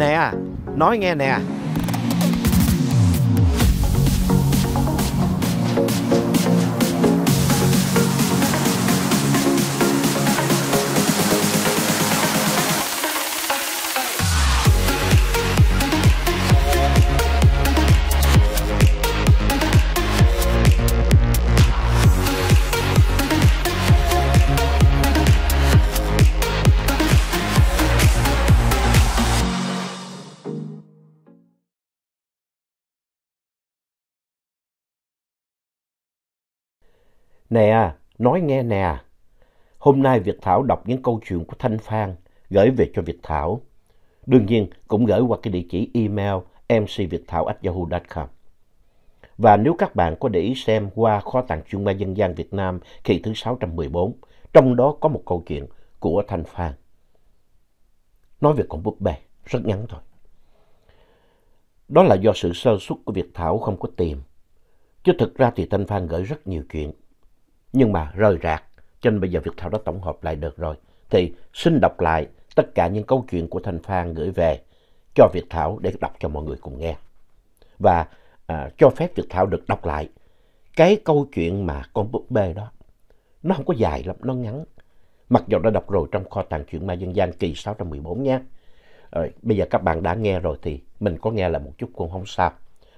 nè nói nghe nè Nè, nói nghe nè. Hôm nay Việt Thảo đọc những câu chuyện của Thanh Phan gửi về cho Việt Thảo. Đương nhiên cũng gửi qua cái địa chỉ email mcviệcthảo.yahoo.com. Và nếu các bạn có để ý xem qua kho tàng chuyên gia dân gian Việt Nam kỳ thứ 614, trong đó có một câu chuyện của Thanh Phan. Nói về con búp bê, rất ngắn thôi. Đó là do sự sơ suất của Việt Thảo không có tìm. Chứ thực ra thì Thanh Phan gửi rất nhiều chuyện nhưng mà rời rạc. Cho nên bây giờ Việt Thảo đã tổng hợp lại được rồi. Thì xin đọc lại tất cả những câu chuyện của Thanh Phan gửi về cho Việt Thảo để đọc cho mọi người cùng nghe. Và à, cho phép Việt Thảo được đọc lại cái câu chuyện mà con búp bê đó. Nó không có dài lắm, nó ngắn. Mặc dù đã đọc rồi trong kho tàng chuyện ma dân gian kỳ 614 nha. À, bây giờ các bạn đã nghe rồi thì mình có nghe là một chút cũng không sao.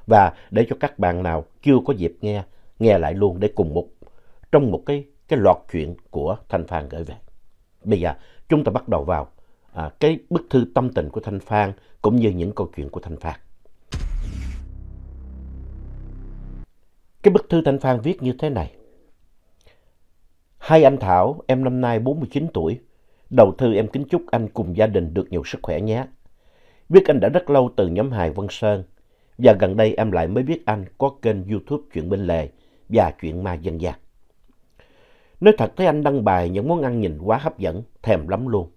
Và để cho các bạn nào chưa có dịp nghe, nghe lại luôn để cùng một trong một cái, cái loạt chuyện của Thanh Phan gửi về. Bây giờ chúng ta bắt đầu vào à, cái bức thư tâm tình của Thanh Phan cũng như những câu chuyện của Thanh Phan. Cái bức thư Thanh Phan viết như thế này. Hai anh Thảo, em năm nay 49 tuổi. Đầu thư em kính chúc anh cùng gia đình được nhiều sức khỏe nhé. Biết anh đã rất lâu từ nhóm hài Vân Sơn. Và gần đây em lại mới biết anh có kênh youtube Chuyện Bên Lề và Chuyện Ma Dân gian. Nói thật thấy anh đăng bài những món ăn nhìn quá hấp dẫn, thèm lắm luôn.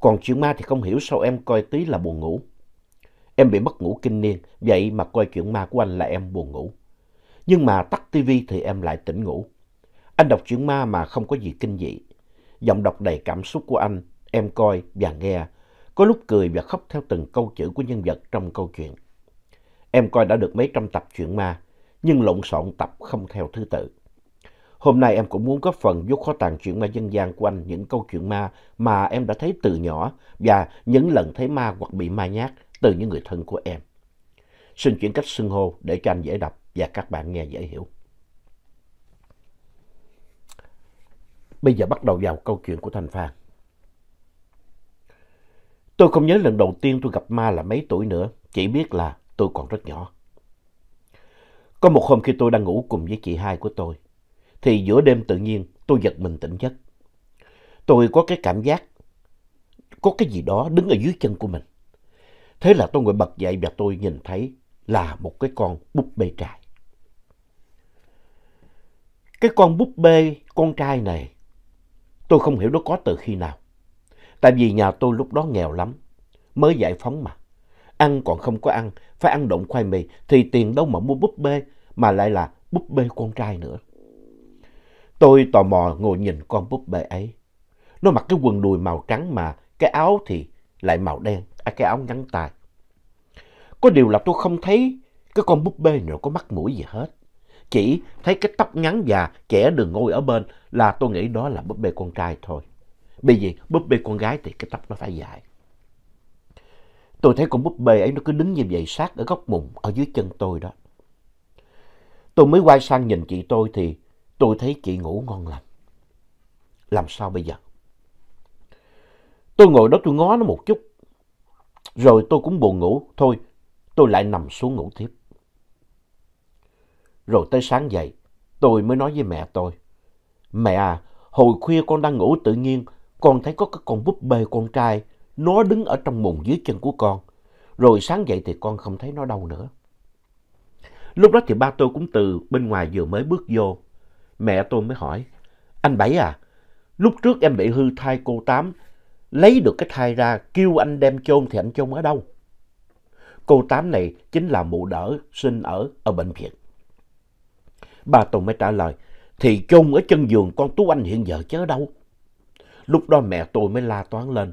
Còn chuyện ma thì không hiểu sao em coi tí là buồn ngủ. Em bị mất ngủ kinh niên, vậy mà coi chuyện ma của anh là em buồn ngủ. Nhưng mà tắt tivi thì em lại tỉnh ngủ. Anh đọc chuyện ma mà không có gì kinh dị. Giọng đọc đầy cảm xúc của anh, em coi và nghe, có lúc cười và khóc theo từng câu chữ của nhân vật trong câu chuyện. Em coi đã được mấy trăm tập chuyện ma, nhưng lộn xộn tập không theo thứ tự. Hôm nay em cũng muốn góp phần giúp kho tàng chuyện ma dân gian của anh những câu chuyện ma mà em đã thấy từ nhỏ và những lần thấy ma hoặc bị ma nhát từ những người thân của em. Xin chuyển cách xưng hô để cho anh dễ đọc và các bạn nghe dễ hiểu. Bây giờ bắt đầu vào câu chuyện của thành Phan. Tôi không nhớ lần đầu tiên tôi gặp ma là mấy tuổi nữa, chỉ biết là tôi còn rất nhỏ. Có một hôm khi tôi đang ngủ cùng với chị hai của tôi, thì giữa đêm tự nhiên tôi giật mình tỉnh giấc. Tôi có cái cảm giác có cái gì đó đứng ở dưới chân của mình. Thế là tôi ngồi bật dậy và tôi nhìn thấy là một cái con búp bê trai. Cái con búp bê con trai này tôi không hiểu nó có từ khi nào. Tại vì nhà tôi lúc đó nghèo lắm, mới giải phóng mà. Ăn còn không có ăn, phải ăn độn khoai mì thì tiền đâu mà mua búp bê mà lại là búp bê con trai nữa. Tôi tò mò ngồi nhìn con búp bê ấy. Nó mặc cái quần đùi màu trắng mà cái áo thì lại màu đen, à, cái áo ngắn tay. Có điều là tôi không thấy cái con búp bê nào có mắt mũi gì hết. Chỉ thấy cái tóc ngắn và kẻ đường ngôi ở bên là tôi nghĩ đó là búp bê con trai thôi. Bởi vì búp bê con gái thì cái tóc nó phải dài. Tôi thấy con búp bê ấy nó cứ đứng như vậy sát ở góc mùng ở dưới chân tôi đó. Tôi mới quay sang nhìn chị tôi thì Tôi thấy chị ngủ ngon lành. Làm sao bây giờ? Tôi ngồi đó tôi ngó nó một chút. Rồi tôi cũng buồn ngủ. Thôi, tôi lại nằm xuống ngủ tiếp. Rồi tới sáng dậy, tôi mới nói với mẹ tôi. Mẹ à, hồi khuya con đang ngủ tự nhiên, con thấy có cái con búp bê con trai. Nó đứng ở trong mùng dưới chân của con. Rồi sáng dậy thì con không thấy nó đâu nữa. Lúc đó thì ba tôi cũng từ bên ngoài vừa mới bước vô. Mẹ tôi mới hỏi, anh Bảy à, lúc trước em bị hư thai cô Tám, lấy được cái thai ra kêu anh đem chôn thì anh chôn ở đâu? Cô Tám này chính là mụ đỡ sinh ở ở bệnh viện. ba tôi mới trả lời, thì chôn ở chân giường con Tú Anh hiện giờ chứ đâu? Lúc đó mẹ tôi mới la toán lên,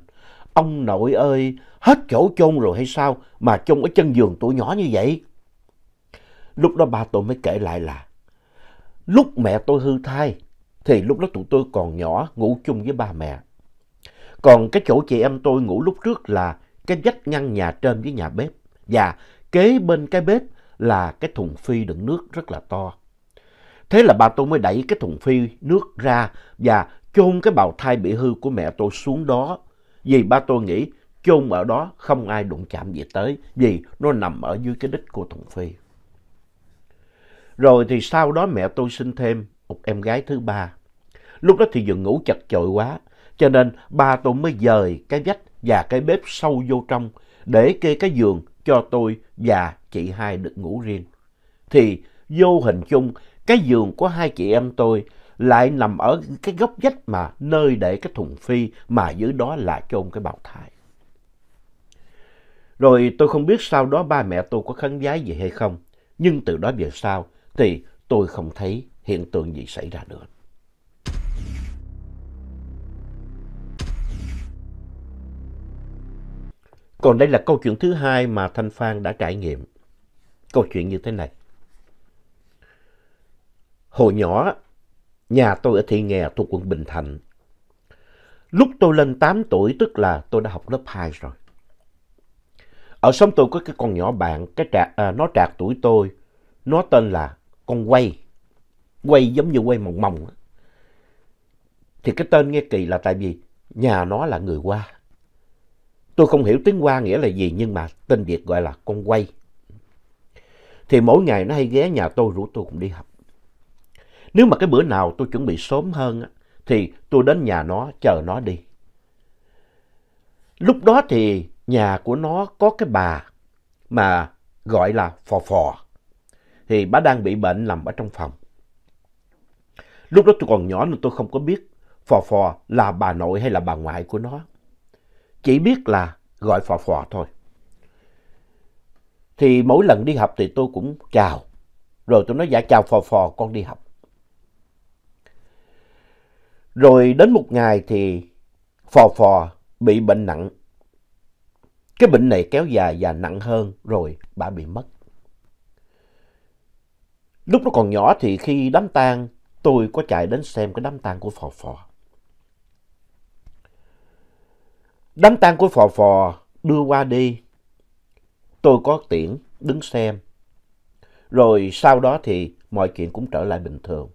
ông nội ơi, hết chỗ chôn rồi hay sao mà chôn ở chân giường tụi nhỏ như vậy? Lúc đó ba tôi mới kể lại là Lúc mẹ tôi hư thai, thì lúc đó tụi tôi còn nhỏ ngủ chung với ba mẹ. Còn cái chỗ chị em tôi ngủ lúc trước là cái vách ngăn nhà trên với nhà bếp. Và kế bên cái bếp là cái thùng phi đựng nước rất là to. Thế là bà tôi mới đẩy cái thùng phi nước ra và chôn cái bào thai bị hư của mẹ tôi xuống đó. Vì ba tôi nghĩ chôn ở đó không ai đụng chạm gì tới vì nó nằm ở dưới cái đít của thùng phi. Rồi thì sau đó mẹ tôi sinh thêm một em gái thứ ba. Lúc đó thì giường ngủ chật chội quá, cho nên ba tôi mới dời cái vách và cái bếp sâu vô trong để kê cái giường cho tôi và chị hai được ngủ riêng. Thì vô hình chung, cái giường của hai chị em tôi lại nằm ở cái góc vách mà nơi để cái thùng phi mà dưới đó là chôn cái bào thai. Rồi tôi không biết sau đó ba mẹ tôi có khấn vái gì hay không, nhưng từ đó về sau thì tôi không thấy hiện tượng gì xảy ra nữa. Còn đây là câu chuyện thứ hai mà Thanh Phan đã trải nghiệm. Câu chuyện như thế này. Hồi nhỏ, nhà tôi ở Thị Nghè thuộc quận Bình Thạnh. Lúc tôi lên 8 tuổi, tức là tôi đã học lớp 2 rồi. Ở sống tôi có cái con nhỏ bạn, cái trạc, à, nó trạc tuổi tôi, nó tên là con quay, quay giống như quay mồng mồng. Thì cái tên nghe kỳ là tại vì nhà nó là người Hoa. Tôi không hiểu tiếng Hoa nghĩa là gì nhưng mà tên Việt gọi là con quay. Thì mỗi ngày nó hay ghé nhà tôi rủ tôi cũng đi học. Nếu mà cái bữa nào tôi chuẩn bị sớm hơn thì tôi đến nhà nó chờ nó đi. Lúc đó thì nhà của nó có cái bà mà gọi là phò phò thì bà đang bị bệnh nằm ở trong phòng. Lúc đó tôi còn nhỏ nên tôi không có biết Phò Phò là bà nội hay là bà ngoại của nó. Chỉ biết là gọi Phò Phò thôi. Thì mỗi lần đi học thì tôi cũng chào. Rồi tôi nói dạ chào Phò Phò con đi học. Rồi đến một ngày thì Phò Phò bị bệnh nặng. Cái bệnh này kéo dài và nặng hơn rồi bà bị mất. Lúc nó còn nhỏ thì khi đám tang, tôi có chạy đến xem cái đám tang của Phò Phò. Đám tang của Phò Phò đưa qua đi. Tôi có tiễn đứng xem. Rồi sau đó thì mọi chuyện cũng trở lại bình thường.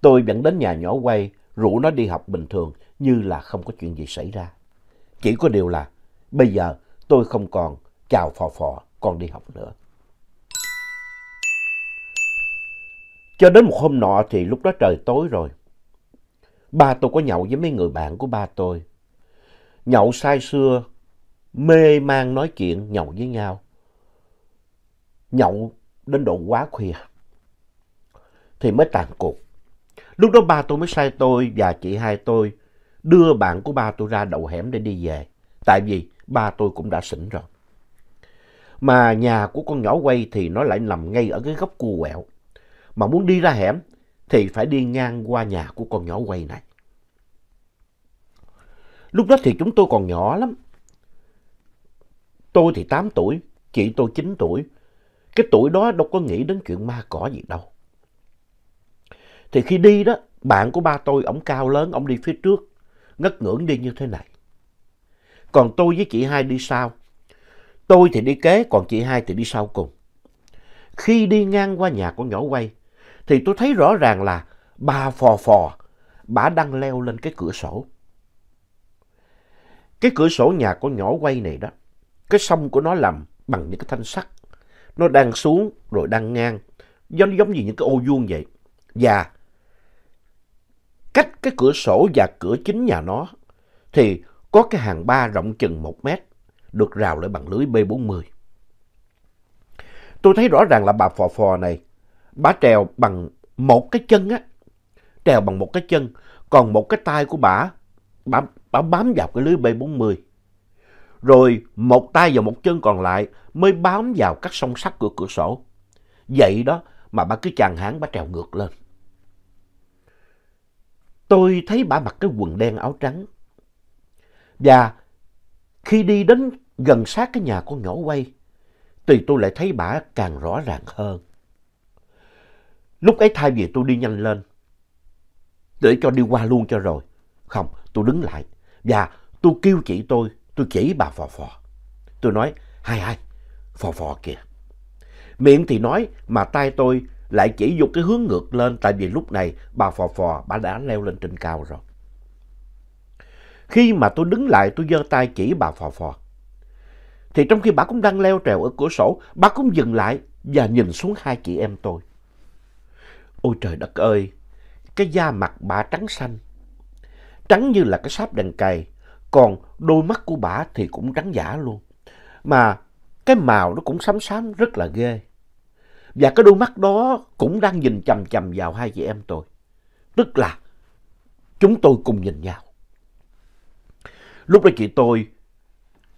Tôi vẫn đến nhà nhỏ quay, rủ nó đi học bình thường như là không có chuyện gì xảy ra. Chỉ có điều là bây giờ tôi không còn chào phò phò còn đi học nữa. Cho đến một hôm nọ thì lúc đó trời tối rồi. Ba tôi có nhậu với mấy người bạn của ba tôi. Nhậu say xưa, mê mang nói chuyện nhậu với nhau. Nhậu đến độ quá khuya. Thì mới tàn cuộc. Lúc đó ba tôi mới sai tôi và chị hai tôi đưa bạn của ba tôi ra đầu hẻm để đi về. Tại vì ba tôi cũng đã xỉn rồi. Mà nhà của con nhỏ quay thì nó lại nằm ngay ở cái góc cua quẹo mà muốn đi ra hẻm thì phải đi ngang qua nhà của con nhỏ quay này. Lúc đó thì chúng tôi còn nhỏ lắm. Tôi thì 8 tuổi, chị tôi 9 tuổi. Cái tuổi đó đâu có nghĩ đến chuyện ma cỏ gì đâu. Thì khi đi đó, bạn của ba tôi, ổng cao lớn, ổng đi phía trước, ngất ngưỡng đi như thế này. Còn tôi với chị hai đi sau. Tôi thì đi kế, còn chị hai thì đi sau cùng. Khi đi ngang qua nhà con nhỏ quay, thì tôi thấy rõ ràng là bà phò phò, bà đang leo lên cái cửa sổ. Cái cửa sổ nhà con nhỏ quay này đó, cái sông của nó làm bằng những cái thanh sắt. Nó đang xuống rồi đang ngang, giống, giống như những cái ô vuông vậy. Và cách cái cửa sổ và cửa chính nhà nó thì có cái hàng ba rộng chừng một mét được rào lại bằng lưới B40. Tôi thấy rõ ràng là bà phò phò này bà trèo bằng một cái chân á, trèo bằng một cái chân, còn một cái tay của bà, bà, bà bám vào cái lưới B40. Rồi một tay và một chân còn lại mới bám vào các song sắt của cửa sổ. Vậy đó mà bà cứ chàng hãng bà trèo ngược lên. Tôi thấy bà mặc cái quần đen áo trắng. Và khi đi đến gần sát cái nhà con nhỏ quay, thì tôi lại thấy bà càng rõ ràng hơn. Lúc ấy thay vì tôi đi nhanh lên, để cho đi qua luôn cho rồi. Không, tôi đứng lại và tôi kêu chị tôi, tôi chỉ bà phò phò. Tôi nói, hai hai, phò phò kìa. Miệng thì nói mà tay tôi lại chỉ dục cái hướng ngược lên tại vì lúc này bà phò phò bà đã leo lên trên cao rồi. Khi mà tôi đứng lại tôi giơ tay chỉ bà phò phò. Thì trong khi bà cũng đang leo trèo ở cửa sổ, bà cũng dừng lại và nhìn xuống hai chị em tôi. Ôi trời đất ơi, cái da mặt bà trắng xanh. Trắng như là cái sáp đèn cày, còn đôi mắt của bà thì cũng trắng giả luôn. Mà cái màu nó cũng xám xám rất là ghê. Và cái đôi mắt đó cũng đang nhìn chầm chầm vào hai chị em tôi. Tức là chúng tôi cùng nhìn nhau. Lúc đó chị tôi,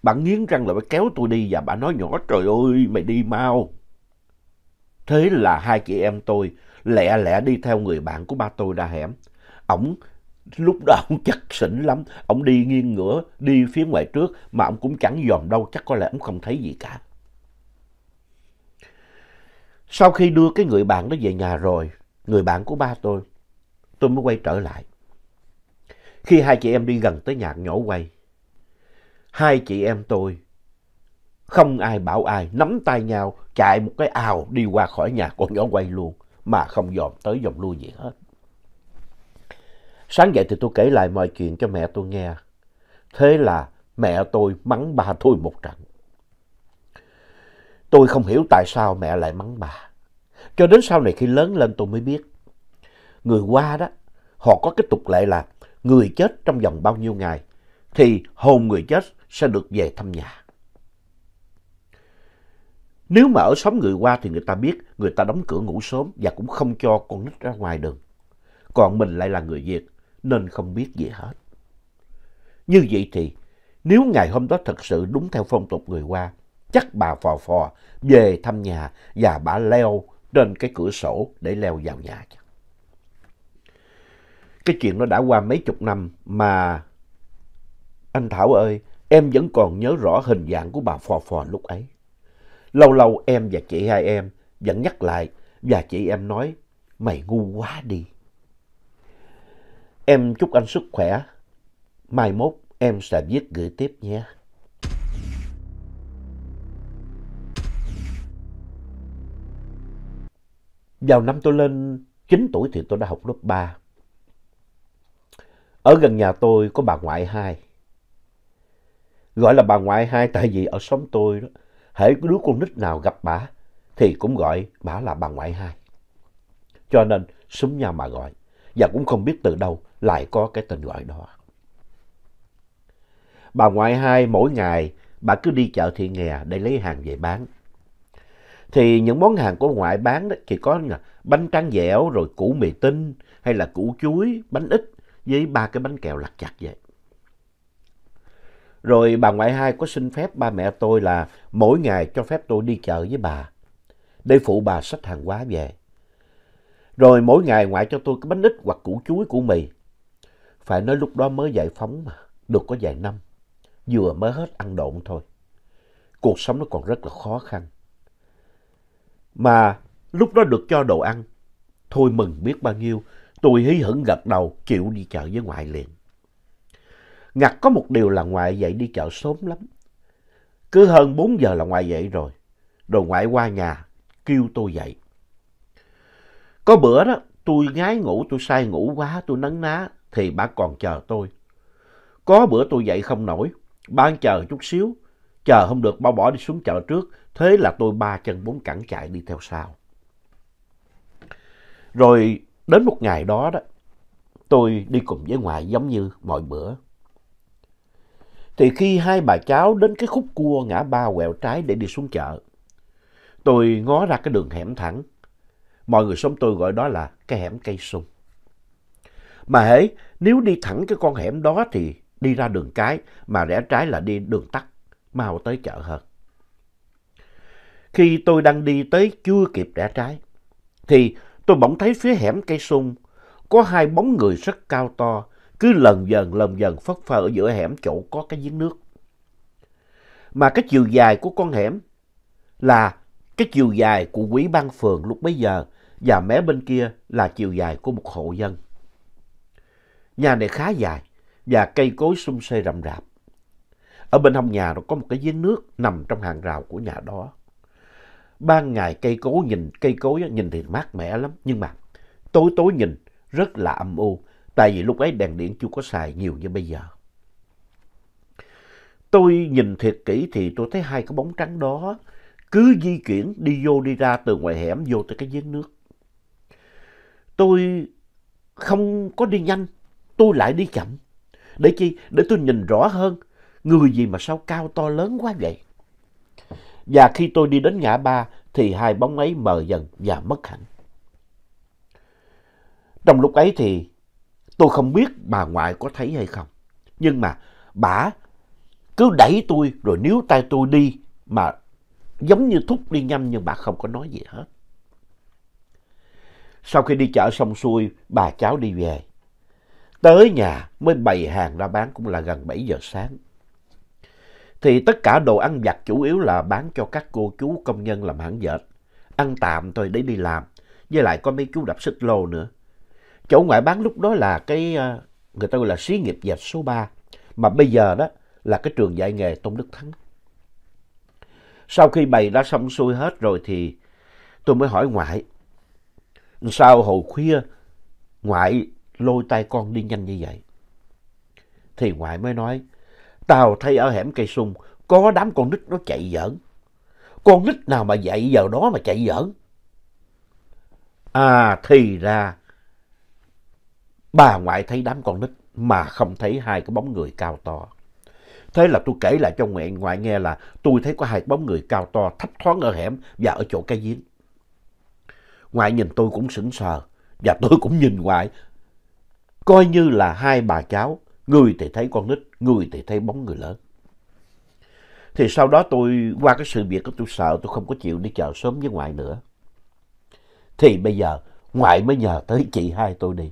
bà nghiến răng là bà kéo tôi đi và bà nói nhỏ trời ơi mày đi mau. Thế là hai chị em tôi lẹ lẹ đi theo người bạn của ba tôi ra hẻm. Ổng lúc đó ổng chắc xỉn lắm, ổng đi nghiêng ngửa, đi phía ngoài trước mà ổng cũng chẳng dòm đâu, chắc có lẽ ổng không thấy gì cả. Sau khi đưa cái người bạn đó về nhà rồi, người bạn của ba tôi, tôi mới quay trở lại. Khi hai chị em đi gần tới nhà nhỏ quay, hai chị em tôi, không ai bảo ai, nắm tay nhau, chạy một cái ào đi qua khỏi nhà con nhỏ quay luôn mà không dòm tới dòm lui gì hết. Sáng dậy thì tôi kể lại mọi chuyện cho mẹ tôi nghe. Thế là mẹ tôi mắng bà tôi một trận. Tôi không hiểu tại sao mẹ lại mắng bà. Cho đến sau này khi lớn lên tôi mới biết. Người qua đó, họ có cái tục lệ là người chết trong vòng bao nhiêu ngày thì hồn người chết sẽ được về thăm nhà. Nếu mà ở xóm người qua thì người ta biết người ta đóng cửa ngủ sớm và cũng không cho con nít ra ngoài đường. Còn mình lại là người Việt nên không biết gì hết. Như vậy thì nếu ngày hôm đó thật sự đúng theo phong tục người qua, chắc bà phò phò về thăm nhà và bà leo trên cái cửa sổ để leo vào nhà. Cái chuyện nó đã qua mấy chục năm mà anh Thảo ơi, em vẫn còn nhớ rõ hình dạng của bà phò phò lúc ấy. Lâu lâu em và chị hai em vẫn nhắc lại và chị em nói mày ngu quá đi. Em chúc anh sức khỏe. Mai mốt em sẽ viết gửi tiếp nhé. Vào năm tôi lên 9 tuổi thì tôi đã học lớp 3. Ở gần nhà tôi có bà ngoại hai. Gọi là bà ngoại hai tại vì ở xóm tôi đó hễ đứa con nít nào gặp bà thì cũng gọi bà là bà ngoại hai. Cho nên súng nhau mà gọi và cũng không biết từ đâu lại có cái tên gọi đó. Bà ngoại hai mỗi ngày bà cứ đi chợ thị nghè để lấy hàng về bán. Thì những món hàng của ngoại bán đó thì có bánh tráng dẻo, rồi củ mì tinh, hay là củ chuối, bánh ít với ba cái bánh kẹo lặt chặt vậy. Rồi bà ngoại hai có xin phép ba mẹ tôi là mỗi ngày cho phép tôi đi chợ với bà để phụ bà xách hàng hóa về. Rồi mỗi ngày ngoại cho tôi cái bánh ít hoặc củ chuối củ mì. Phải nói lúc đó mới giải phóng mà, được có vài năm, vừa mới hết ăn độn thôi. Cuộc sống nó còn rất là khó khăn. Mà lúc đó được cho đồ ăn, thôi mừng biết bao nhiêu, tôi hí hửng gật đầu chịu đi chợ với ngoại liền. Ngặt có một điều là ngoại dậy đi chợ sớm lắm. Cứ hơn 4 giờ là ngoại dậy rồi. Rồi ngoại qua nhà kêu tôi dậy. Có bữa đó tôi ngái ngủ tôi say ngủ quá tôi nấn ná thì bà còn chờ tôi. Có bữa tôi dậy không nổi. Bà chờ chút xíu. Chờ không được bao bỏ đi xuống chợ trước. Thế là tôi ba chân bốn cẳng chạy đi theo sau. Rồi đến một ngày đó đó tôi đi cùng với ngoại giống như mọi bữa. Thì khi hai bà cháu đến cái khúc cua ngã ba quẹo trái để đi xuống chợ, tôi ngó ra cái đường hẻm thẳng. Mọi người xóm tôi gọi đó là cái hẻm cây sung. Mà hễ nếu đi thẳng cái con hẻm đó thì đi ra đường cái, mà rẽ trái là đi đường tắt, mau tới chợ hơn. Khi tôi đang đi tới chưa kịp rẽ trái, thì tôi bỗng thấy phía hẻm cây sung có hai bóng người rất cao to cứ lần dần lần dần phất phơ ở giữa hẻm chỗ có cái giếng nước. Mà cái chiều dài của con hẻm là cái chiều dài của quỹ ban phường lúc bấy giờ và mé bên kia là chiều dài của một hộ dân. Nhà này khá dài và cây cối sum xê rậm rạp. Ở bên hông nhà nó có một cái giếng nước nằm trong hàng rào của nhà đó. Ban ngày cây cối nhìn cây cối nhìn thì mát mẻ lắm nhưng mà tối tối nhìn rất là âm u Tại vì lúc ấy đèn điện chưa có xài nhiều như bây giờ. Tôi nhìn thiệt kỹ thì tôi thấy hai cái bóng trắng đó cứ di chuyển đi vô đi ra từ ngoài hẻm vô tới cái giếng nước. Tôi không có đi nhanh, tôi lại đi chậm. Để chi? Để tôi nhìn rõ hơn người gì mà sao cao to lớn quá vậy. Và khi tôi đi đến ngã ba thì hai bóng ấy mờ dần và mất hẳn. Trong lúc ấy thì Tôi không biết bà ngoại có thấy hay không. Nhưng mà bà cứ đẩy tôi rồi níu tay tôi đi mà giống như thúc đi nhanh nhưng bà không có nói gì hết. Sau khi đi chợ xong xuôi, bà cháu đi về. Tới nhà mới bày hàng ra bán cũng là gần 7 giờ sáng. Thì tất cả đồ ăn vặt chủ yếu là bán cho các cô chú công nhân làm hãng dệt. Ăn tạm thôi để đi làm. Với lại có mấy chú đập xích lô nữa chỗ ngoại bán lúc đó là cái ờ, người ta gọi là xí nghiệp dệt số 3 mà bây giờ đó là cái trường dạy nghề Tôn Đức Thắng. Sau khi bày đã xong xuôi hết rồi thì tôi mới hỏi ngoại sao hồi khuya ngoại lôi tay con đi nhanh như vậy? Thì ngoại mới nói tao thấy ở hẻm cây sung có đám con nít nó chạy giỡn. Con nít nào mà dậy giờ đó mà chạy giỡn? À thì ra Bà ngoại thấy đám con nít mà không thấy hai cái bóng người cao to. Thế là tôi kể lại cho ngoại, ngoại nghe là tôi thấy có hai bóng người cao to thấp thoáng ở hẻm và ở chỗ cây giếng. Ngoại nhìn tôi cũng sững sờ và tôi cũng nhìn ngoại. Coi như là hai bà cháu, người thì thấy con nít, người thì thấy bóng người lớn. Thì sau đó tôi, qua cái sự việc đó tôi sợ tôi không có chịu đi chợ sớm với ngoại nữa. Thì bây giờ ngoại mới nhờ tới chị hai tôi đi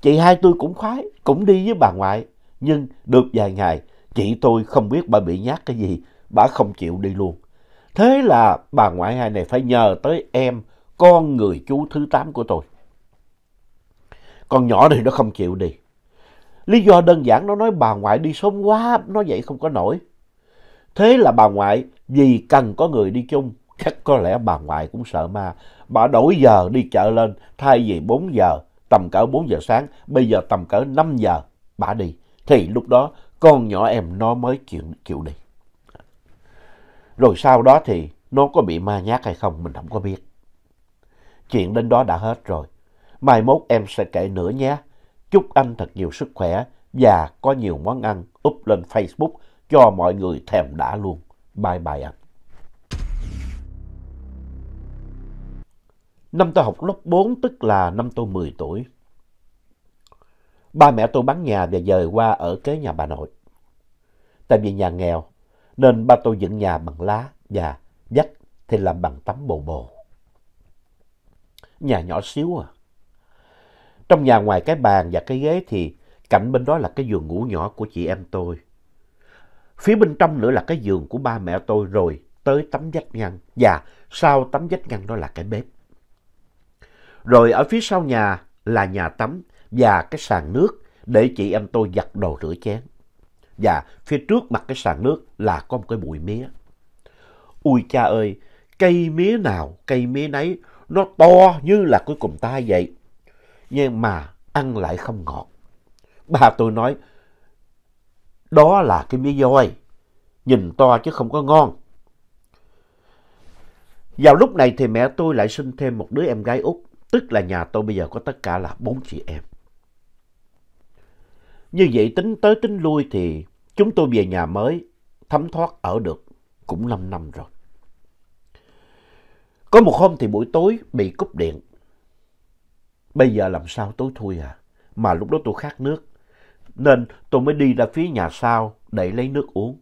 chị hai tôi cũng khoái, cũng đi với bà ngoại. Nhưng được vài ngày, chị tôi không biết bà bị nhát cái gì, bà không chịu đi luôn. Thế là bà ngoại hai này phải nhờ tới em, con người chú thứ tám của tôi. Con nhỏ thì nó không chịu đi. Lý do đơn giản nó nói bà ngoại đi sớm quá, nó vậy không có nổi. Thế là bà ngoại vì cần có người đi chung, chắc có lẽ bà ngoại cũng sợ ma. Bà đổi giờ đi chợ lên, thay vì 4 giờ, tầm cỡ 4 giờ sáng, bây giờ tầm cỡ 5 giờ bà đi. Thì lúc đó con nhỏ em nó mới chịu, chịu đi. Rồi sau đó thì nó có bị ma nhát hay không mình không có biết. Chuyện đến đó đã hết rồi. Mai mốt em sẽ kể nữa nhé. Chúc anh thật nhiều sức khỏe và có nhiều món ăn up lên Facebook cho mọi người thèm đã luôn. Bye bye anh. Năm tôi học lớp 4 tức là năm tôi 10 tuổi. Ba mẹ tôi bán nhà và dời qua ở kế nhà bà nội. Tại vì nhà nghèo nên ba tôi dựng nhà bằng lá và dách thì làm bằng tấm bồ bồ. Nhà nhỏ xíu à. Trong nhà ngoài cái bàn và cái ghế thì cạnh bên đó là cái giường ngủ nhỏ của chị em tôi. Phía bên trong nữa là cái giường của ba mẹ tôi rồi tới tấm vách ngăn và sau tấm vách ngăn đó là cái bếp. Rồi ở phía sau nhà là nhà tắm và cái sàn nước để chị em tôi giặt đồ rửa chén. Và phía trước mặt cái sàn nước là có một cái bụi mía. Ui cha ơi, cây mía nào, cây mía nấy, nó to như là cái cùm tay vậy. Nhưng mà ăn lại không ngọt. Bà tôi nói, đó là cái mía voi, nhìn to chứ không có ngon. Vào lúc này thì mẹ tôi lại sinh thêm một đứa em gái út. Tức là nhà tôi bây giờ có tất cả là bốn chị em. Như vậy tính tới tính lui thì chúng tôi về nhà mới thấm thoát ở được cũng 5 năm rồi. Có một hôm thì buổi tối bị cúp điện. Bây giờ làm sao tối thui à? Mà lúc đó tôi khát nước. Nên tôi mới đi ra phía nhà sau để lấy nước uống.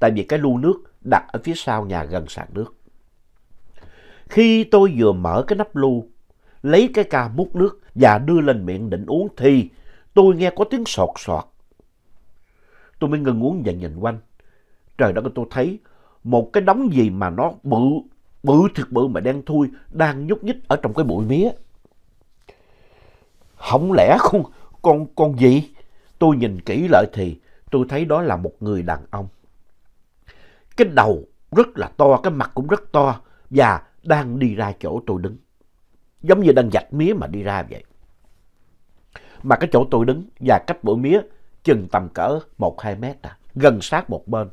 Tại vì cái lu nước đặt ở phía sau nhà gần sạc nước. Khi tôi vừa mở cái nắp lu lấy cái ca múc nước và đưa lên miệng định uống thì tôi nghe có tiếng sọt sọt Tôi mới ngừng uống và nhìn quanh. Trời đất ơi tôi thấy một cái đống gì mà nó bự, bự thật bự mà đen thui đang nhúc nhích ở trong cái bụi mía. Không lẽ không, con, con gì? Tôi nhìn kỹ lại thì tôi thấy đó là một người đàn ông. Cái đầu rất là to, cái mặt cũng rất to và đang đi ra chỗ tôi đứng giống như đang dạch mía mà đi ra vậy. Mà cái chỗ tôi đứng và cách bụi mía chừng tầm cỡ 1-2 mét à, gần sát một bên.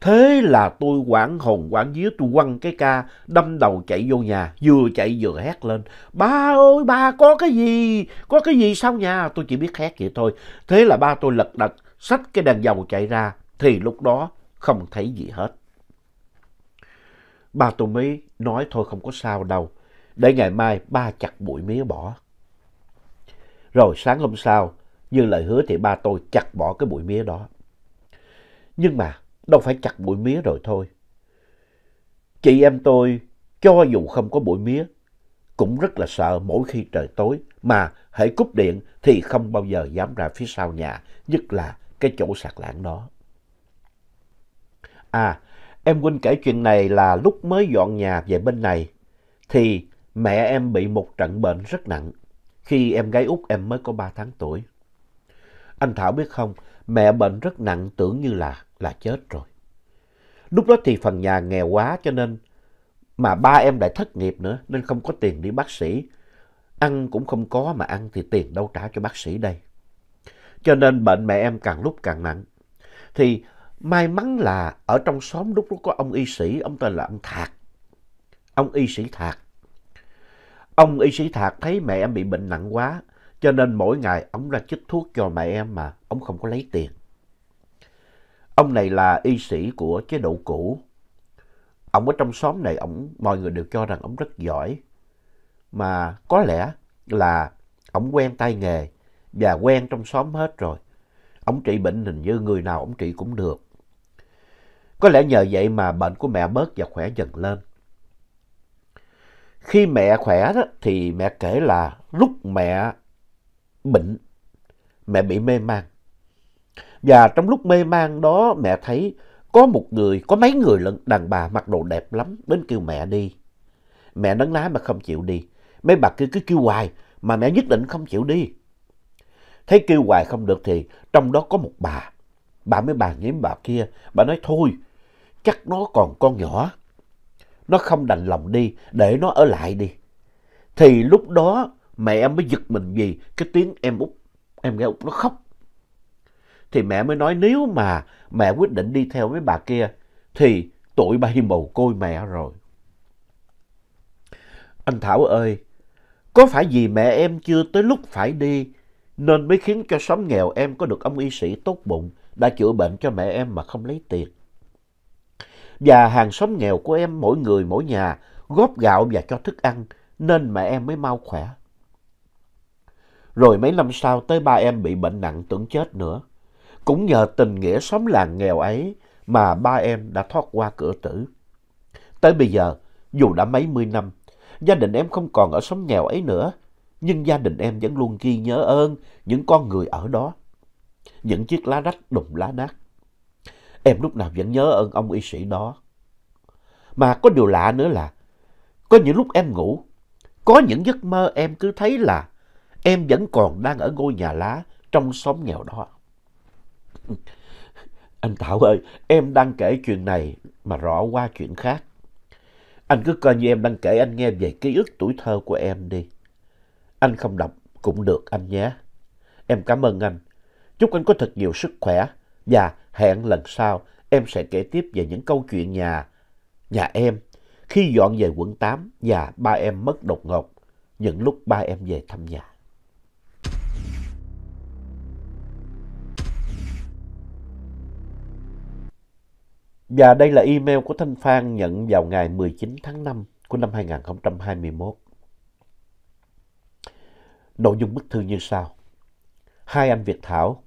Thế là tôi quảng hồn quảng vía tôi quăng cái ca đâm đầu chạy vô nhà, vừa chạy vừa hét lên. Ba ơi ba có cái gì, có cái gì sao nhà, tôi chỉ biết hét vậy thôi. Thế là ba tôi lật đật, xách cái đèn dầu chạy ra, thì lúc đó không thấy gì hết. Ba tôi mới nói thôi không có sao đâu, để ngày mai ba chặt bụi mía bỏ. Rồi sáng hôm sau, như lời hứa thì ba tôi chặt bỏ cái bụi mía đó. Nhưng mà đâu phải chặt bụi mía rồi thôi. Chị em tôi cho dù không có bụi mía cũng rất là sợ mỗi khi trời tối mà hãy cúp điện thì không bao giờ dám ra phía sau nhà, nhất là cái chỗ sạc lãng đó. À, em Quynh kể chuyện này là lúc mới dọn nhà về bên này thì mẹ em bị một trận bệnh rất nặng khi em gái út em mới có 3 tháng tuổi. Anh Thảo biết không, mẹ bệnh rất nặng tưởng như là là chết rồi. Lúc đó thì phần nhà nghèo quá cho nên mà ba em lại thất nghiệp nữa nên không có tiền đi bác sĩ. Ăn cũng không có mà ăn thì tiền đâu trả cho bác sĩ đây. Cho nên bệnh mẹ em càng lúc càng nặng. Thì may mắn là ở trong xóm lúc đó có ông y sĩ, ông tên là ông Thạc. Ông y sĩ Thạc Ông y sĩ Thạc thấy mẹ em bị bệnh nặng quá, cho nên mỗi ngày ông ra chích thuốc cho mẹ em mà ông không có lấy tiền. Ông này là y sĩ của chế độ cũ. Ông ở trong xóm này, ông, mọi người đều cho rằng ông rất giỏi. Mà có lẽ là ông quen tay nghề và quen trong xóm hết rồi. Ông trị bệnh hình như người nào ông trị cũng được. Có lẽ nhờ vậy mà bệnh của mẹ bớt và khỏe dần lên. Khi mẹ khỏe đó, thì mẹ kể là lúc mẹ bệnh, mẹ bị mê man. Và trong lúc mê man đó mẹ thấy có một người, có mấy người đàn bà mặc đồ đẹp lắm, đến kêu mẹ đi. Mẹ nấn ná mà không chịu đi. Mấy bà kia cứ kêu hoài mà mẹ nhất định không chịu đi. Thấy kêu hoài không được thì trong đó có một bà. Bà mới bàn với bà kia, bà nói thôi, chắc nó còn con nhỏ, nó không đành lòng đi, để nó ở lại đi. Thì lúc đó mẹ em mới giật mình vì cái tiếng em út, em nghe út nó khóc. Thì mẹ mới nói nếu mà mẹ quyết định đi theo với bà kia thì tụi bay mồ côi mẹ rồi. Anh Thảo ơi, có phải vì mẹ em chưa tới lúc phải đi nên mới khiến cho xóm nghèo em có được ông y sĩ tốt bụng đã chữa bệnh cho mẹ em mà không lấy tiền và hàng xóm nghèo của em mỗi người mỗi nhà góp gạo và cho thức ăn nên mẹ em mới mau khỏe. Rồi mấy năm sau tới ba em bị bệnh nặng tưởng chết nữa. Cũng nhờ tình nghĩa xóm làng nghèo ấy mà ba em đã thoát qua cửa tử. Tới bây giờ, dù đã mấy mươi năm, gia đình em không còn ở xóm nghèo ấy nữa, nhưng gia đình em vẫn luôn ghi nhớ ơn những con người ở đó. Những chiếc lá rách đùng lá nát, Em lúc nào vẫn nhớ ơn ông y sĩ đó. Mà có điều lạ nữa là, có những lúc em ngủ, có những giấc mơ em cứ thấy là em vẫn còn đang ở ngôi nhà lá trong xóm nghèo đó. Anh Thảo ơi, em đang kể chuyện này mà rõ qua chuyện khác. Anh cứ coi như em đang kể anh nghe về ký ức tuổi thơ của em đi. Anh không đọc cũng được anh nhé. Em cảm ơn anh. Chúc anh có thật nhiều sức khỏe và Hẹn lần sau em sẽ kể tiếp về những câu chuyện nhà, nhà em khi dọn về quận 8 và ba em mất đột ngột những lúc ba em về thăm nhà. Và đây là email của Thanh Phan nhận vào ngày 19 tháng 5 của năm 2021. Nội dung bức thư như sau. Hai anh Việt Thảo,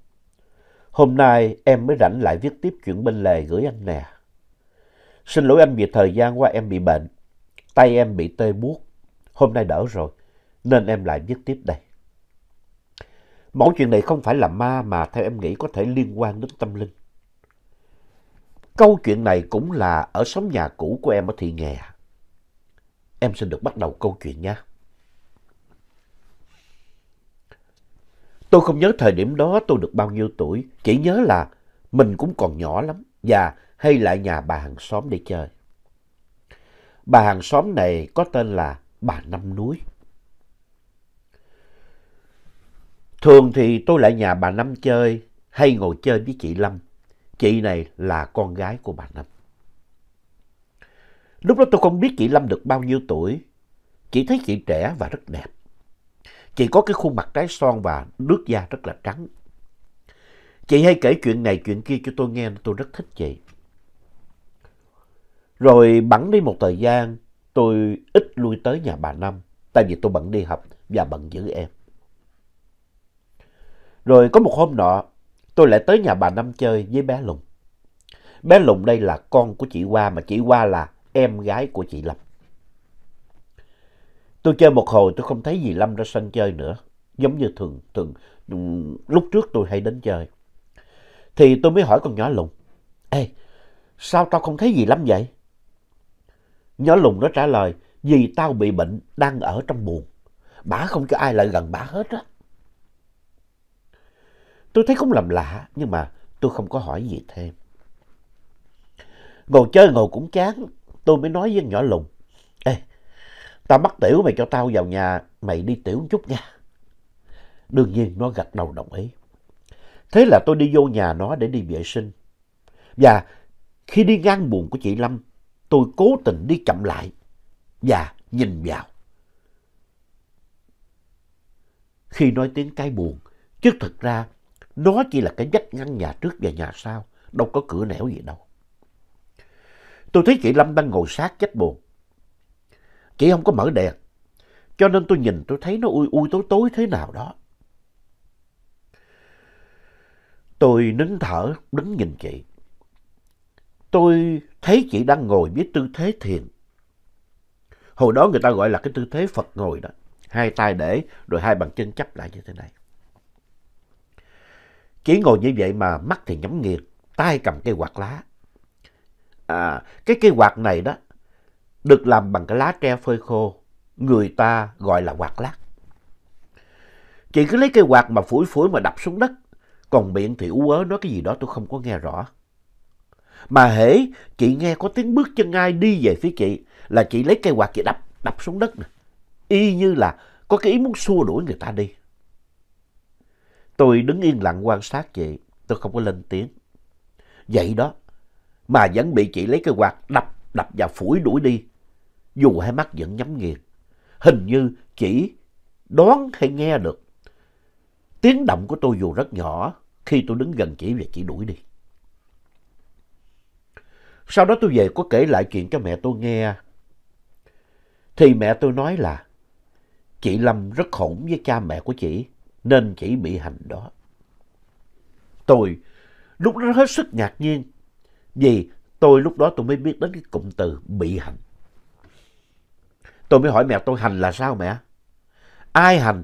Hôm nay em mới rảnh lại viết tiếp chuyện bên lề gửi anh nè. Xin lỗi anh vì thời gian qua em bị bệnh. Tay em bị tê buốt. Hôm nay đỡ rồi. Nên em lại viết tiếp đây. Mẫu chuyện này không phải là ma mà theo em nghĩ có thể liên quan đến tâm linh. Câu chuyện này cũng là ở xóm nhà cũ của em ở Thị Nghè. Em xin được bắt đầu câu chuyện nha. Tôi không nhớ thời điểm đó tôi được bao nhiêu tuổi, chỉ nhớ là mình cũng còn nhỏ lắm và hay lại nhà bà hàng xóm để chơi. Bà hàng xóm này có tên là bà Năm Núi. Thường thì tôi lại nhà bà Năm chơi hay ngồi chơi với chị Lâm. Chị này là con gái của bà Năm. Lúc đó tôi không biết chị Lâm được bao nhiêu tuổi. Chỉ thấy chị trẻ và rất đẹp. Chị có cái khuôn mặt trái son và nước da rất là trắng. Chị hay kể chuyện này chuyện kia cho tôi nghe, tôi rất thích chị. Rồi bẵng đi một thời gian, tôi ít lui tới nhà bà Năm, tại vì tôi bận đi học và bận giữ em. Rồi có một hôm nọ, tôi lại tới nhà bà Năm chơi với bé Lùng. Bé Lùng đây là con của chị Hoa, mà chị Hoa là em gái của chị Lâm. Tôi chơi một hồi tôi không thấy dì Lâm ra sân chơi nữa. Giống như thường, thường lúc trước tôi hay đến chơi. Thì tôi mới hỏi con nhỏ Lùng. Ê, sao tao không thấy dì Lâm vậy? Nhỏ Lùng nó trả lời. Vì tao bị bệnh, đang ở trong buồn. Bả không cho ai lại gần bả hết á. Tôi thấy cũng làm lạ, nhưng mà tôi không có hỏi gì thêm. Ngồi chơi ngồi cũng chán, tôi mới nói với nhỏ Lùng. Tao bắt tiểu mày cho tao vào nhà, mày đi tiểu chút nha. Đương nhiên nó gật đầu đồng ý. Thế là tôi đi vô nhà nó để đi vệ sinh. Và khi đi ngang buồn của chị Lâm, tôi cố tình đi chậm lại và nhìn vào. Khi nói tiếng cái buồn, chứ thật ra nó chỉ là cái vách ngăn nhà trước và nhà sau, đâu có cửa nẻo gì đâu. Tôi thấy chị Lâm đang ngồi sát chết buồn chỉ không có mở đèn. Cho nên tôi nhìn tôi thấy nó ui ui tối tối thế nào đó. Tôi nín thở đứng nhìn chị. Tôi thấy chị đang ngồi với tư thế thiền. Hồi đó người ta gọi là cái tư thế Phật ngồi đó. Hai tay để rồi hai bàn chân chắp lại như thế này. Chỉ ngồi như vậy mà mắt thì nhắm nghiền, tay cầm cây quạt lá. À, cái cây quạt này đó được làm bằng cái lá tre phơi khô, người ta gọi là quạt lát. Chị cứ lấy cây quạt mà phủi phủi mà đập xuống đất, còn miệng thì ú ớ nói cái gì đó tôi không có nghe rõ. Mà hễ chị nghe có tiếng bước chân ai đi về phía chị là chị lấy cây quạt chị đập, đập xuống đất nè. Y như là có cái ý muốn xua đuổi người ta đi. Tôi đứng yên lặng quan sát chị, tôi không có lên tiếng. Vậy đó, mà vẫn bị chị lấy cây quạt đập đập vào phủi đuổi đi. Dù hai mắt vẫn nhắm nghiền, hình như chỉ đoán hay nghe được. Tiếng động của tôi dù rất nhỏ, khi tôi đứng gần chỉ và chỉ đuổi đi. Sau đó tôi về có kể lại chuyện cho mẹ tôi nghe. Thì mẹ tôi nói là chị Lâm rất khổn với cha mẹ của chị nên chị bị hành đó. Tôi lúc đó hết sức ngạc nhiên vì Tôi lúc đó tôi mới biết đến cái cụm từ bị hành. Tôi mới hỏi mẹ tôi hành là sao mẹ? Ai hành?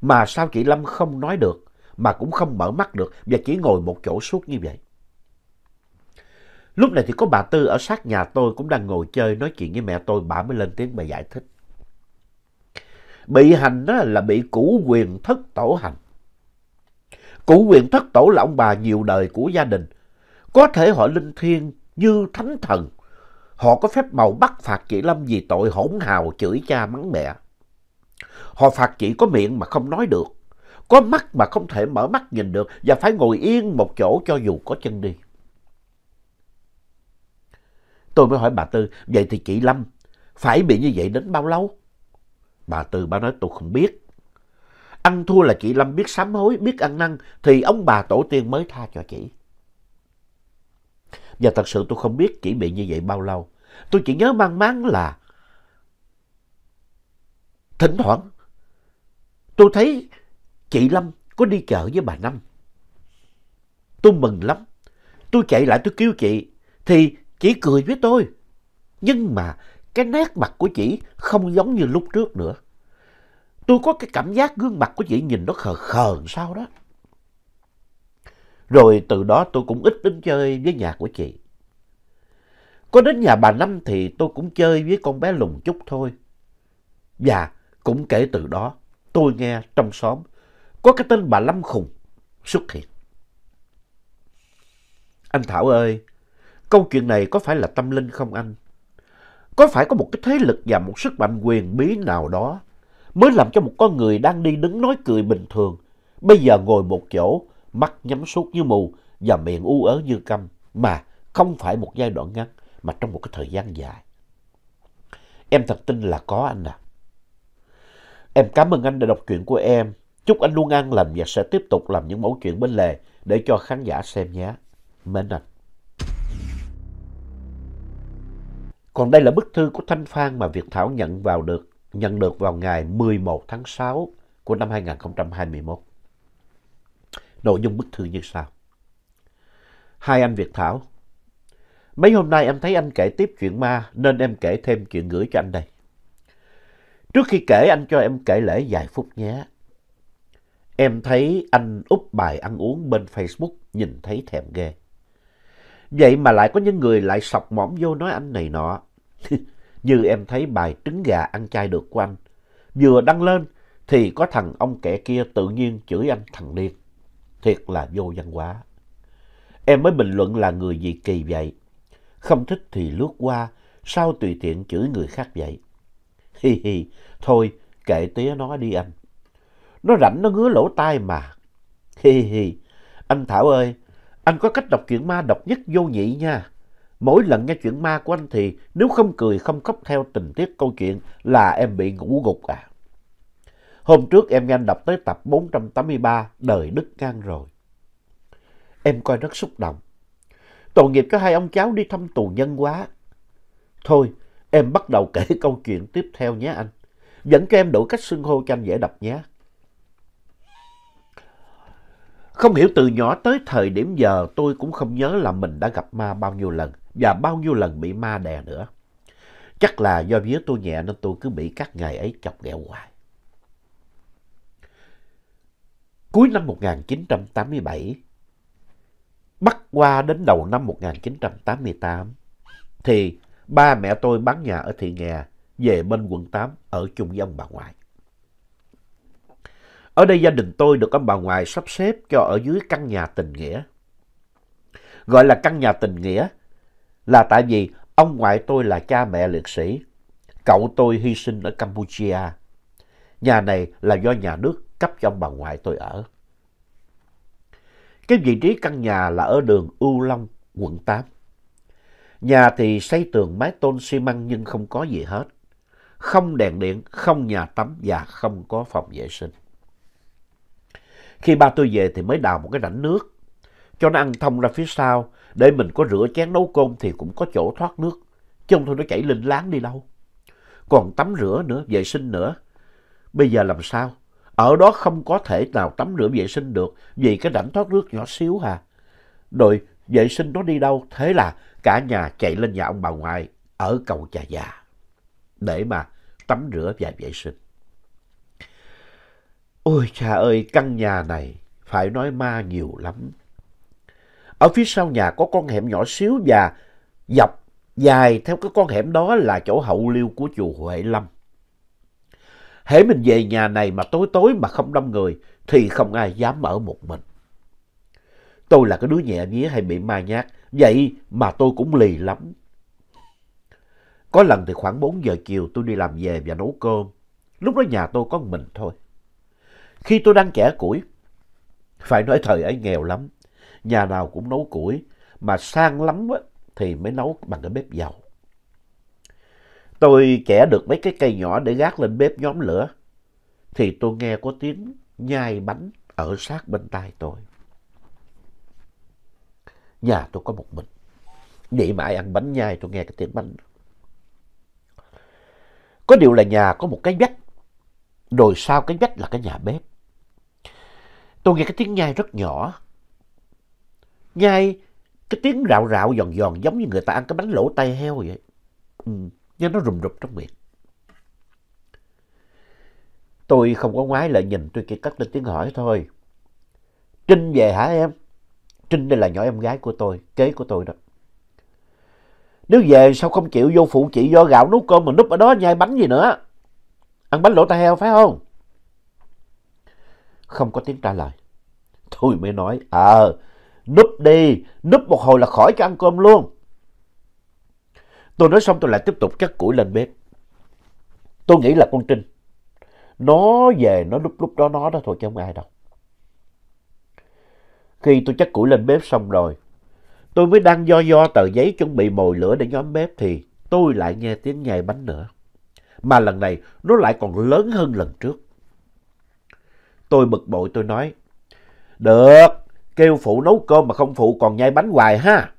Mà sao chị Lâm không nói được, mà cũng không mở mắt được và chỉ ngồi một chỗ suốt như vậy. Lúc này thì có bà Tư ở sát nhà tôi cũng đang ngồi chơi nói chuyện với mẹ tôi, bà mới lên tiếng bà giải thích. Bị hành đó là bị củ quyền thất tổ hành. Cụ quyền thất tổ là ông bà nhiều đời của gia đình có thể họ linh thiêng như thánh thần. Họ có phép màu bắt phạt chị Lâm vì tội hỗn hào chửi cha mắng mẹ. Họ phạt chị có miệng mà không nói được, có mắt mà không thể mở mắt nhìn được và phải ngồi yên một chỗ cho dù có chân đi. Tôi mới hỏi bà Tư, vậy thì chị Lâm phải bị như vậy đến bao lâu? Bà Tư bà nói tôi không biết. Ăn thua là chị Lâm biết sám hối, biết ăn năn thì ông bà tổ tiên mới tha cho chị. Và thật sự tôi không biết chỉ bị như vậy bao lâu. Tôi chỉ nhớ mang máng là thỉnh thoảng tôi thấy chị Lâm có đi chợ với bà Năm. Tôi mừng lắm. Tôi chạy lại tôi kêu chị thì chị cười với tôi. Nhưng mà cái nét mặt của chị không giống như lúc trước nữa. Tôi có cái cảm giác gương mặt của chị nhìn nó khờ khờ sao đó. Rồi từ đó tôi cũng ít đến chơi với nhà của chị. Có đến nhà bà Năm thì tôi cũng chơi với con bé lùng chút thôi. Và cũng kể từ đó tôi nghe trong xóm có cái tên bà Lâm Khùng xuất hiện. Anh Thảo ơi, câu chuyện này có phải là tâm linh không anh? Có phải có một cái thế lực và một sức mạnh quyền bí nào đó mới làm cho một con người đang đi đứng nói cười bình thường bây giờ ngồi một chỗ mắt nhắm suốt như mù và miệng u ớ như câm mà không phải một giai đoạn ngắn mà trong một cái thời gian dài. Em thật tin là có anh à. Em cảm ơn anh đã đọc chuyện của em. Chúc anh luôn an lành và sẽ tiếp tục làm những mẫu chuyện bên lề để cho khán giả xem nhé. Mến anh. Còn đây là bức thư của Thanh Phan mà Việt Thảo nhận vào được nhận được vào ngày 11 tháng 6 của năm 2021. Nội dung bức thư như sau. Hai anh Việt Thảo. Mấy hôm nay em thấy anh kể tiếp chuyện ma nên em kể thêm chuyện gửi cho anh đây. Trước khi kể anh cho em kể lễ vài phút nhé. Em thấy anh úp bài ăn uống bên Facebook nhìn thấy thèm ghê. Vậy mà lại có những người lại sọc mõm vô nói anh này nọ. Như em thấy bài trứng gà ăn chay được của anh. Vừa đăng lên thì có thằng ông kẻ kia tự nhiên chửi anh thằng điên thiệt là vô văn hóa. Em mới bình luận là người gì kỳ vậy, không thích thì lướt qua, sao tùy tiện chửi người khác vậy. Hi hi, thôi kệ tía nó đi anh. Nó rảnh nó ngứa lỗ tai mà. Hi hi, anh Thảo ơi, anh có cách đọc chuyện ma độc nhất vô nhị nha. Mỗi lần nghe chuyện ma của anh thì nếu không cười không khóc theo tình tiết câu chuyện là em bị ngủ gục à. Hôm trước em nghe anh đọc tới tập 483 Đời Đức Ngang rồi. Em coi rất xúc động. Tội nghiệp cho hai ông cháu đi thăm tù nhân quá. Thôi, em bắt đầu kể câu chuyện tiếp theo nhé anh. Dẫn cho em đổi cách xưng hô cho anh dễ đọc nhé. Không hiểu từ nhỏ tới thời điểm giờ tôi cũng không nhớ là mình đã gặp ma bao nhiêu lần và bao nhiêu lần bị ma đè nữa. Chắc là do vía tôi nhẹ nên tôi cứ bị các ngày ấy chọc ghẹo hoài. cuối năm 1987, bắt qua đến đầu năm 1988, thì ba mẹ tôi bán nhà ở Thị Nghè về bên quận 8 ở chung với ông bà ngoại. Ở đây gia đình tôi được ông bà ngoại sắp xếp cho ở dưới căn nhà tình nghĩa. Gọi là căn nhà tình nghĩa là tại vì ông ngoại tôi là cha mẹ liệt sĩ, cậu tôi hy sinh ở Campuchia. Nhà này là do nhà nước cấp cho bà ngoại tôi ở. Cái vị trí căn nhà là ở đường U Long, quận 8. Nhà thì xây tường mái tôn xi măng nhưng không có gì hết. Không đèn điện, không nhà tắm và không có phòng vệ sinh. Khi ba tôi về thì mới đào một cái rãnh nước cho nó ăn thông ra phía sau để mình có rửa chén nấu cơm thì cũng có chỗ thoát nước. Chứ không thôi nó chảy linh láng đi đâu. Còn tắm rửa nữa, vệ sinh nữa. Bây giờ làm sao? Ở đó không có thể nào tắm rửa vệ sinh được vì cái rãnh thoát nước nhỏ xíu hà. Rồi vệ sinh nó đi đâu? Thế là cả nhà chạy lên nhà ông bà ngoại ở cầu Trà Già để mà tắm rửa và vệ sinh. Ôi cha ơi, căn nhà này phải nói ma nhiều lắm. Ở phía sau nhà có con hẻm nhỏ xíu và dọc dài theo cái con hẻm đó là chỗ hậu liêu của chùa Huệ Lâm hễ mình về nhà này mà tối tối mà không đông người thì không ai dám ở một mình. Tôi là cái đứa nhẹ nhía hay bị ma nhát, vậy mà tôi cũng lì lắm. Có lần thì khoảng 4 giờ chiều tôi đi làm về và nấu cơm. Lúc đó nhà tôi có mình thôi. Khi tôi đang chẻ củi, phải nói thời ấy nghèo lắm. Nhà nào cũng nấu củi, mà sang lắm thì mới nấu bằng cái bếp dầu. Tôi kẻ được mấy cái cây nhỏ để gác lên bếp nhóm lửa. Thì tôi nghe có tiếng nhai bánh ở sát bên tai tôi. Nhà tôi có một mình. Vậy mà ăn bánh nhai tôi nghe cái tiếng bánh. Có điều là nhà có một cái vách. Rồi sau cái vách là cái nhà bếp. Tôi nghe cái tiếng nhai rất nhỏ. Nhai cái tiếng rạo rạo giòn giòn giống như người ta ăn cái bánh lỗ tay heo vậy. Ừ nghe nó rùm rụp trong miệng. Tôi không có ngoái lại nhìn tôi chỉ cắt lên tiếng hỏi thôi. Trinh về hả em? Trinh đây là nhỏ em gái của tôi, kế của tôi đó. Nếu về sao không chịu vô phụ chị do gạo nấu cơm mà núp ở đó nhai bánh gì nữa? Ăn bánh lỗ tai heo phải không? Không có tiếng trả lời. Tôi mới nói, ờ, à, núp đi, núp một hồi là khỏi cho ăn cơm luôn. Tôi nói xong tôi lại tiếp tục cắt củi lên bếp. Tôi nghĩ là con Trinh. Nó về nó lúc lúc đó nó đó thôi chứ không ai đâu. Khi tôi chắc củi lên bếp xong rồi, tôi mới đang do do tờ giấy chuẩn bị mồi lửa để nhóm bếp thì tôi lại nghe tiếng nhai bánh nữa. Mà lần này nó lại còn lớn hơn lần trước. Tôi bực bội tôi nói, được, kêu phụ nấu cơm mà không phụ còn nhai bánh hoài ha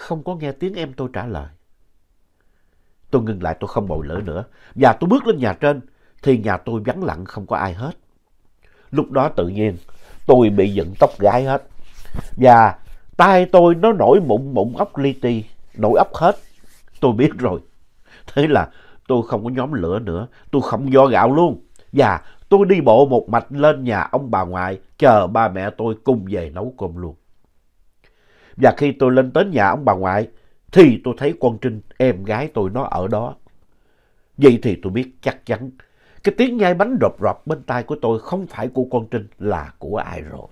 không có nghe tiếng em tôi trả lời. Tôi ngừng lại tôi không bầu lỡ nữa và tôi bước lên nhà trên thì nhà tôi vắng lặng không có ai hết. Lúc đó tự nhiên tôi bị dựng tóc gái hết và tay tôi nó nổi mụn mụn ốc li ti, nổi ốc hết. Tôi biết rồi. Thế là tôi không có nhóm lửa nữa, tôi không do gạo luôn và tôi đi bộ một mạch lên nhà ông bà ngoại chờ ba mẹ tôi cùng về nấu cơm luôn. Và khi tôi lên tới nhà ông bà ngoại thì tôi thấy con Trinh, em gái tôi nó ở đó. Vậy thì tôi biết chắc chắn cái tiếng nhai bánh rộp rộp bên tai của tôi không phải của con Trinh là của ai rồi.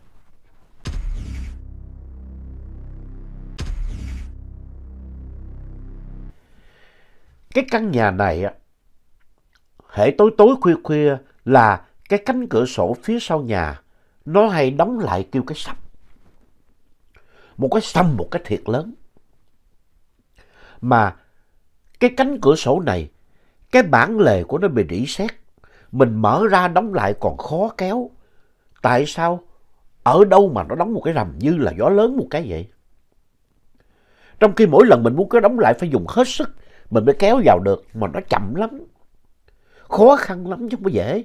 Cái căn nhà này á, hễ tối tối khuya khuya là cái cánh cửa sổ phía sau nhà nó hay đóng lại kêu cái sập một cái xâm một cái thiệt lớn. Mà cái cánh cửa sổ này, cái bản lề của nó bị rỉ sét mình mở ra đóng lại còn khó kéo. Tại sao ở đâu mà nó đóng một cái rầm như là gió lớn một cái vậy? Trong khi mỗi lần mình muốn cái đóng lại phải dùng hết sức, mình mới kéo vào được, mà nó chậm lắm. Khó khăn lắm chứ không có dễ.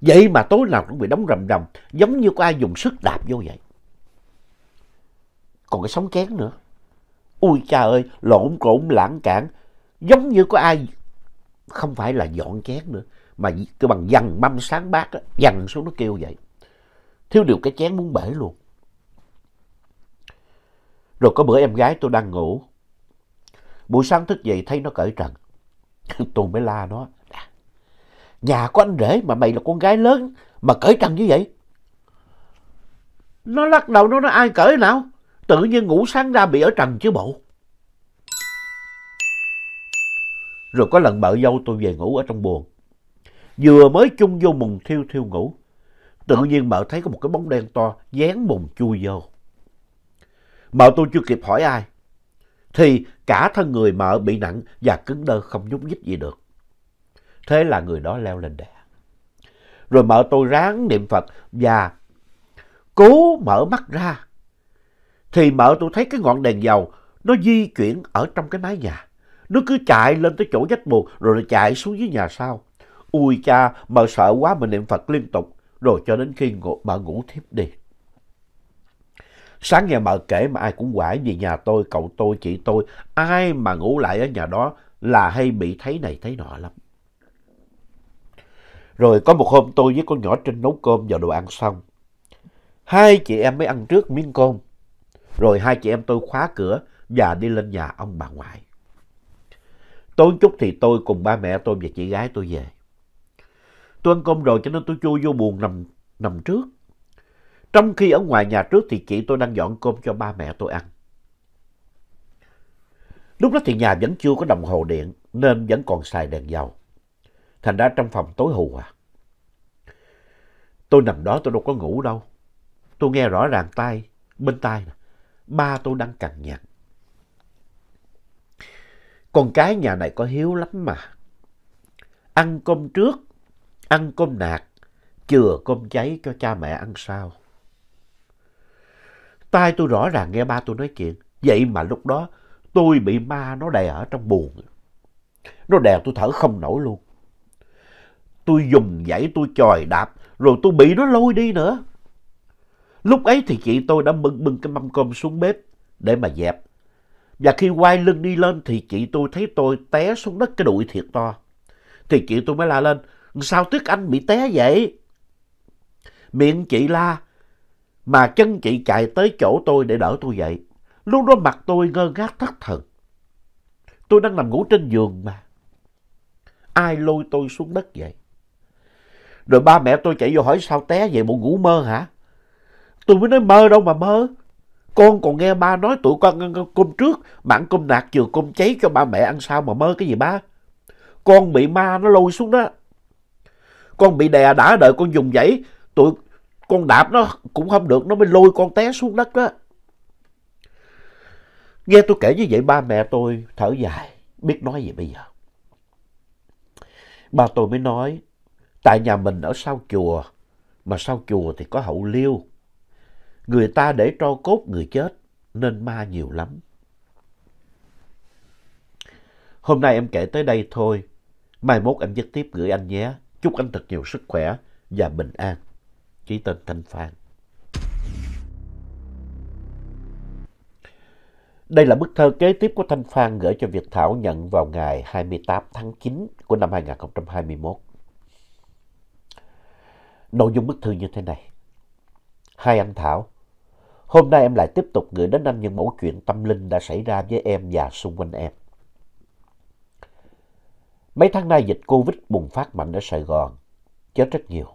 Vậy mà tối nào cũng bị đóng rầm rầm, giống như có ai dùng sức đạp vô vậy còn cái sóng kén nữa. Ui cha ơi, lộn cộn lãng cản, giống như có ai không phải là dọn chén nữa, mà cứ bằng dằn mâm sáng bát, á, dằn xuống nó kêu vậy. Thiếu điều cái chén muốn bể luôn. Rồi có bữa em gái tôi đang ngủ. Buổi sáng thức dậy thấy nó cởi trần. tôi mới la nó. Nhà có anh rể mà mày là con gái lớn mà cởi trần như vậy. Nó lắc đầu nó nói ai cởi nào? tự nhiên ngủ sáng ra bị ở trần chứ bộ. Rồi có lần vợ dâu tôi về ngủ ở trong buồng, Vừa mới chung vô mùng thiêu thiêu ngủ. Tự nhiên mợ thấy có một cái bóng đen to dán mùng chui vô. Mợ tôi chưa kịp hỏi ai. Thì cả thân người mợ bị nặng và cứng đơ không nhúc nhích gì được. Thế là người đó leo lên đè. Rồi mợ tôi ráng niệm Phật và cố mở mắt ra thì mợ tôi thấy cái ngọn đèn dầu nó di chuyển ở trong cái mái nhà. Nó cứ chạy lên tới chỗ vách buồn rồi nó chạy xuống dưới nhà sau. Ui cha, mợ sợ quá mà niệm Phật liên tục rồi cho đến khi ngủ, mợ ngủ thiếp đi. Sáng ngày mợ kể mà ai cũng quải vì nhà tôi, cậu tôi, chị tôi, ai mà ngủ lại ở nhà đó là hay bị thấy này thấy nọ lắm. Rồi có một hôm tôi với con nhỏ Trinh nấu cơm và đồ ăn xong. Hai chị em mới ăn trước miếng cơm. Rồi hai chị em tôi khóa cửa và đi lên nhà ông bà ngoại. Tối chút thì tôi cùng ba mẹ tôi và chị gái tôi về. Tôi ăn cơm rồi cho nên tôi chui vô buồn nằm, nằm trước. Trong khi ở ngoài nhà trước thì chị tôi đang dọn cơm cho ba mẹ tôi ăn. Lúc đó thì nhà vẫn chưa có đồng hồ điện nên vẫn còn xài đèn dầu. Thành ra trong phòng tối hù à. Tôi nằm đó tôi đâu có ngủ đâu. Tôi nghe rõ ràng tay bên tay. nè ba tôi đang cằn nhằn. Con cái nhà này có hiếu lắm mà. Ăn cơm trước, ăn cơm nạc, chừa cơm cháy cho cha mẹ ăn sao. Tai tôi rõ ràng nghe ba tôi nói chuyện. Vậy mà lúc đó tôi bị ma nó đè ở trong buồn. Nó đè tôi thở không nổi luôn. Tôi dùng dãy tôi chòi đạp rồi tôi bị nó lôi đi nữa. Lúc ấy thì chị tôi đã bưng bưng cái mâm cơm xuống bếp để mà dẹp. Và khi quay lưng đi lên thì chị tôi thấy tôi té xuống đất cái đùi thiệt to. Thì chị tôi mới la lên, sao Tuyết Anh bị té vậy? Miệng chị la, mà chân chị chạy tới chỗ tôi để đỡ tôi dậy. Lúc đó mặt tôi ngơ ngác thất thần. Tôi đang nằm ngủ trên giường mà. Ai lôi tôi xuống đất vậy? Rồi ba mẹ tôi chạy vô hỏi sao té vậy bộ ngủ mơ hả? Tôi mới nói mơ đâu mà mơ. Con còn nghe ba nói tụi con ăn cơm trước, bạn cơm nạc vừa cơm cháy cho ba mẹ ăn sao mà mơ cái gì ba. Con bị ma nó lôi xuống đó. Con bị đè đã đợi con dùng dãy, tụi con đạp nó cũng không được, nó mới lôi con té xuống đất đó. Nghe tôi kể như vậy ba mẹ tôi thở dài, biết nói gì bây giờ. Ba tôi mới nói, tại nhà mình ở sau chùa, mà sau chùa thì có hậu liêu người ta để tro cốt người chết nên ma nhiều lắm. Hôm nay em kể tới đây thôi. Mai mốt em viết tiếp gửi anh nhé. Chúc anh thật nhiều sức khỏe và bình an. Ký tên Thanh Phan. Đây là bức thơ kế tiếp của Thanh Phan gửi cho Việt Thảo nhận vào ngày 28 tháng 9 của năm 2021. Nội dung bức thư như thế này. Hai anh Thảo, Hôm nay em lại tiếp tục gửi đến anh những mẫu chuyện tâm linh đã xảy ra với em và xung quanh em. Mấy tháng nay dịch Covid bùng phát mạnh ở Sài Gòn, chết rất nhiều.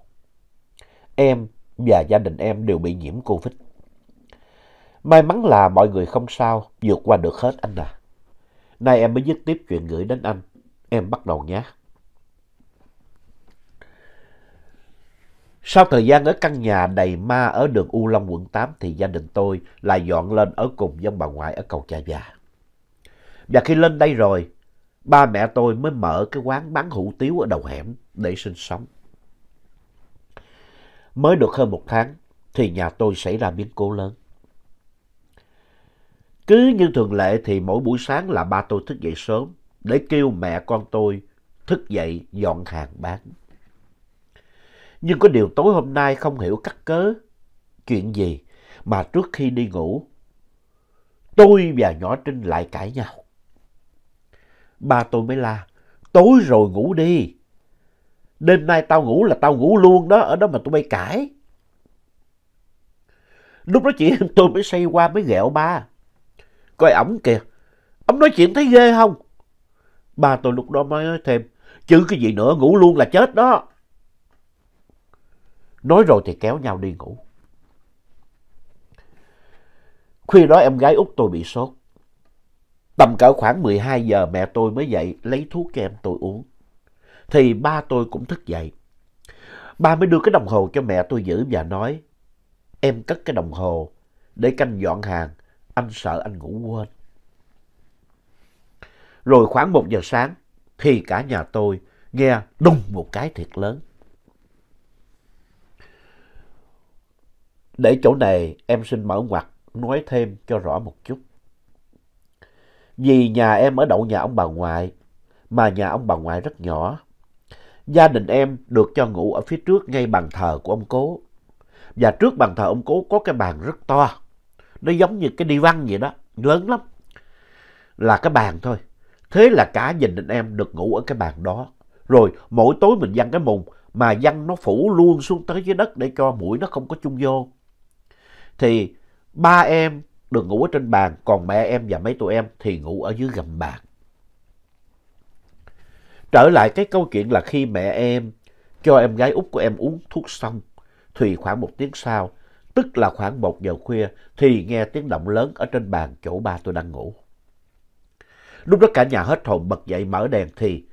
Em và gia đình em đều bị nhiễm Covid. May mắn là mọi người không sao, vượt qua được hết anh à. Nay em mới dứt tiếp chuyện gửi đến anh, em bắt đầu nhé. Sau thời gian ở căn nhà đầy ma ở đường U Long quận 8 thì gia đình tôi lại dọn lên ở cùng với ông bà ngoại ở cầu Chà Già. Và khi lên đây rồi, ba mẹ tôi mới mở cái quán bán hủ tiếu ở đầu hẻm để sinh sống. Mới được hơn một tháng thì nhà tôi xảy ra biến cố lớn. Cứ như thường lệ thì mỗi buổi sáng là ba tôi thức dậy sớm để kêu mẹ con tôi thức dậy dọn hàng bán. Nhưng có điều tối hôm nay không hiểu cắt cớ chuyện gì mà trước khi đi ngủ, tôi và nhỏ Trinh lại cãi nhau. Ba tôi mới la, tối rồi ngủ đi. Đêm nay tao ngủ là tao ngủ luôn đó, ở đó mà tụi bay cãi. Lúc đó chị tôi mới say qua mới ghẹo ba. Coi ổng kìa, ổng nói chuyện thấy ghê không? Ba tôi lúc đó mới nói thêm, chứ cái gì nữa ngủ luôn là chết đó. Nói rồi thì kéo nhau đi ngủ. Khuya đó em gái út tôi bị sốt. Tầm cỡ khoảng 12 giờ mẹ tôi mới dậy lấy thuốc kem tôi uống. Thì ba tôi cũng thức dậy. Ba mới đưa cái đồng hồ cho mẹ tôi giữ và nói Em cất cái đồng hồ để canh dọn hàng, anh sợ anh ngủ quên. Rồi khoảng một giờ sáng thì cả nhà tôi nghe đùng một cái thiệt lớn. Để chỗ này em xin mở ngoặt nói thêm cho rõ một chút. Vì nhà em ở đậu nhà ông bà ngoại, mà nhà ông bà ngoại rất nhỏ. Gia đình em được cho ngủ ở phía trước ngay bàn thờ của ông cố. Và trước bàn thờ ông cố có cái bàn rất to. Nó giống như cái đi văn vậy đó, lớn lắm. Là cái bàn thôi. Thế là cả gia đình em được ngủ ở cái bàn đó. Rồi mỗi tối mình văng cái mùng mà văng nó phủ luôn xuống tới dưới đất để cho mũi nó không có chung vô thì ba em được ngủ ở trên bàn, còn mẹ em và mấy tụi em thì ngủ ở dưới gầm bàn. Trở lại cái câu chuyện là khi mẹ em cho em gái út của em uống thuốc xong, thì khoảng một tiếng sau, tức là khoảng một giờ khuya, thì nghe tiếng động lớn ở trên bàn chỗ ba tôi đang ngủ. Lúc đó cả nhà hết hồn bật dậy mở đèn thì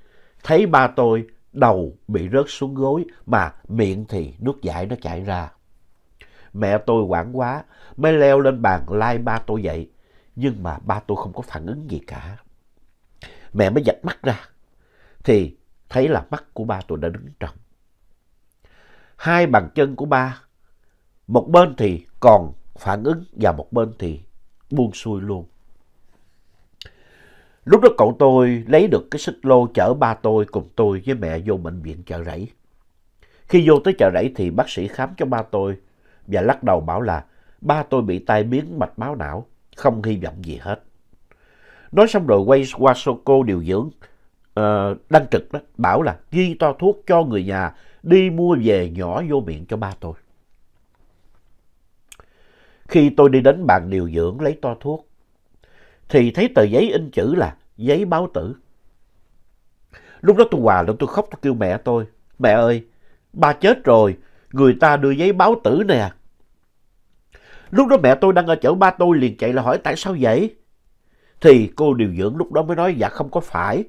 thấy ba tôi đầu bị rớt xuống gối mà miệng thì nước dãi nó chảy ra. Mẹ tôi quảng quá, mới leo lên bàn lai ba tôi dậy. Nhưng mà ba tôi không có phản ứng gì cả. Mẹ mới giật mắt ra, thì thấy là mắt của ba tôi đã đứng trọng. Hai bàn chân của ba, một bên thì còn phản ứng và một bên thì buông xuôi luôn. Lúc đó cậu tôi lấy được cái xích lô chở ba tôi cùng tôi với mẹ vô bệnh viện chợ rẫy. Khi vô tới chợ rẫy thì bác sĩ khám cho ba tôi và lắc đầu bảo là ba tôi bị tai biến mạch máu não, không hy vọng gì hết. Nói xong rồi quay qua cô điều dưỡng, uh, đăng trực đó, bảo là ghi to thuốc cho người nhà đi mua về nhỏ vô miệng cho ba tôi. Khi tôi đi đến bàn điều dưỡng lấy to thuốc, thì thấy tờ giấy in chữ là giấy báo tử. Lúc đó tôi hòa lên tôi khóc tôi kêu mẹ tôi, mẹ ơi, ba chết rồi, người ta đưa giấy báo tử nè. Lúc đó mẹ tôi đang ở chỗ ba tôi liền chạy là hỏi tại sao vậy? Thì cô điều dưỡng lúc đó mới nói dạ không có phải.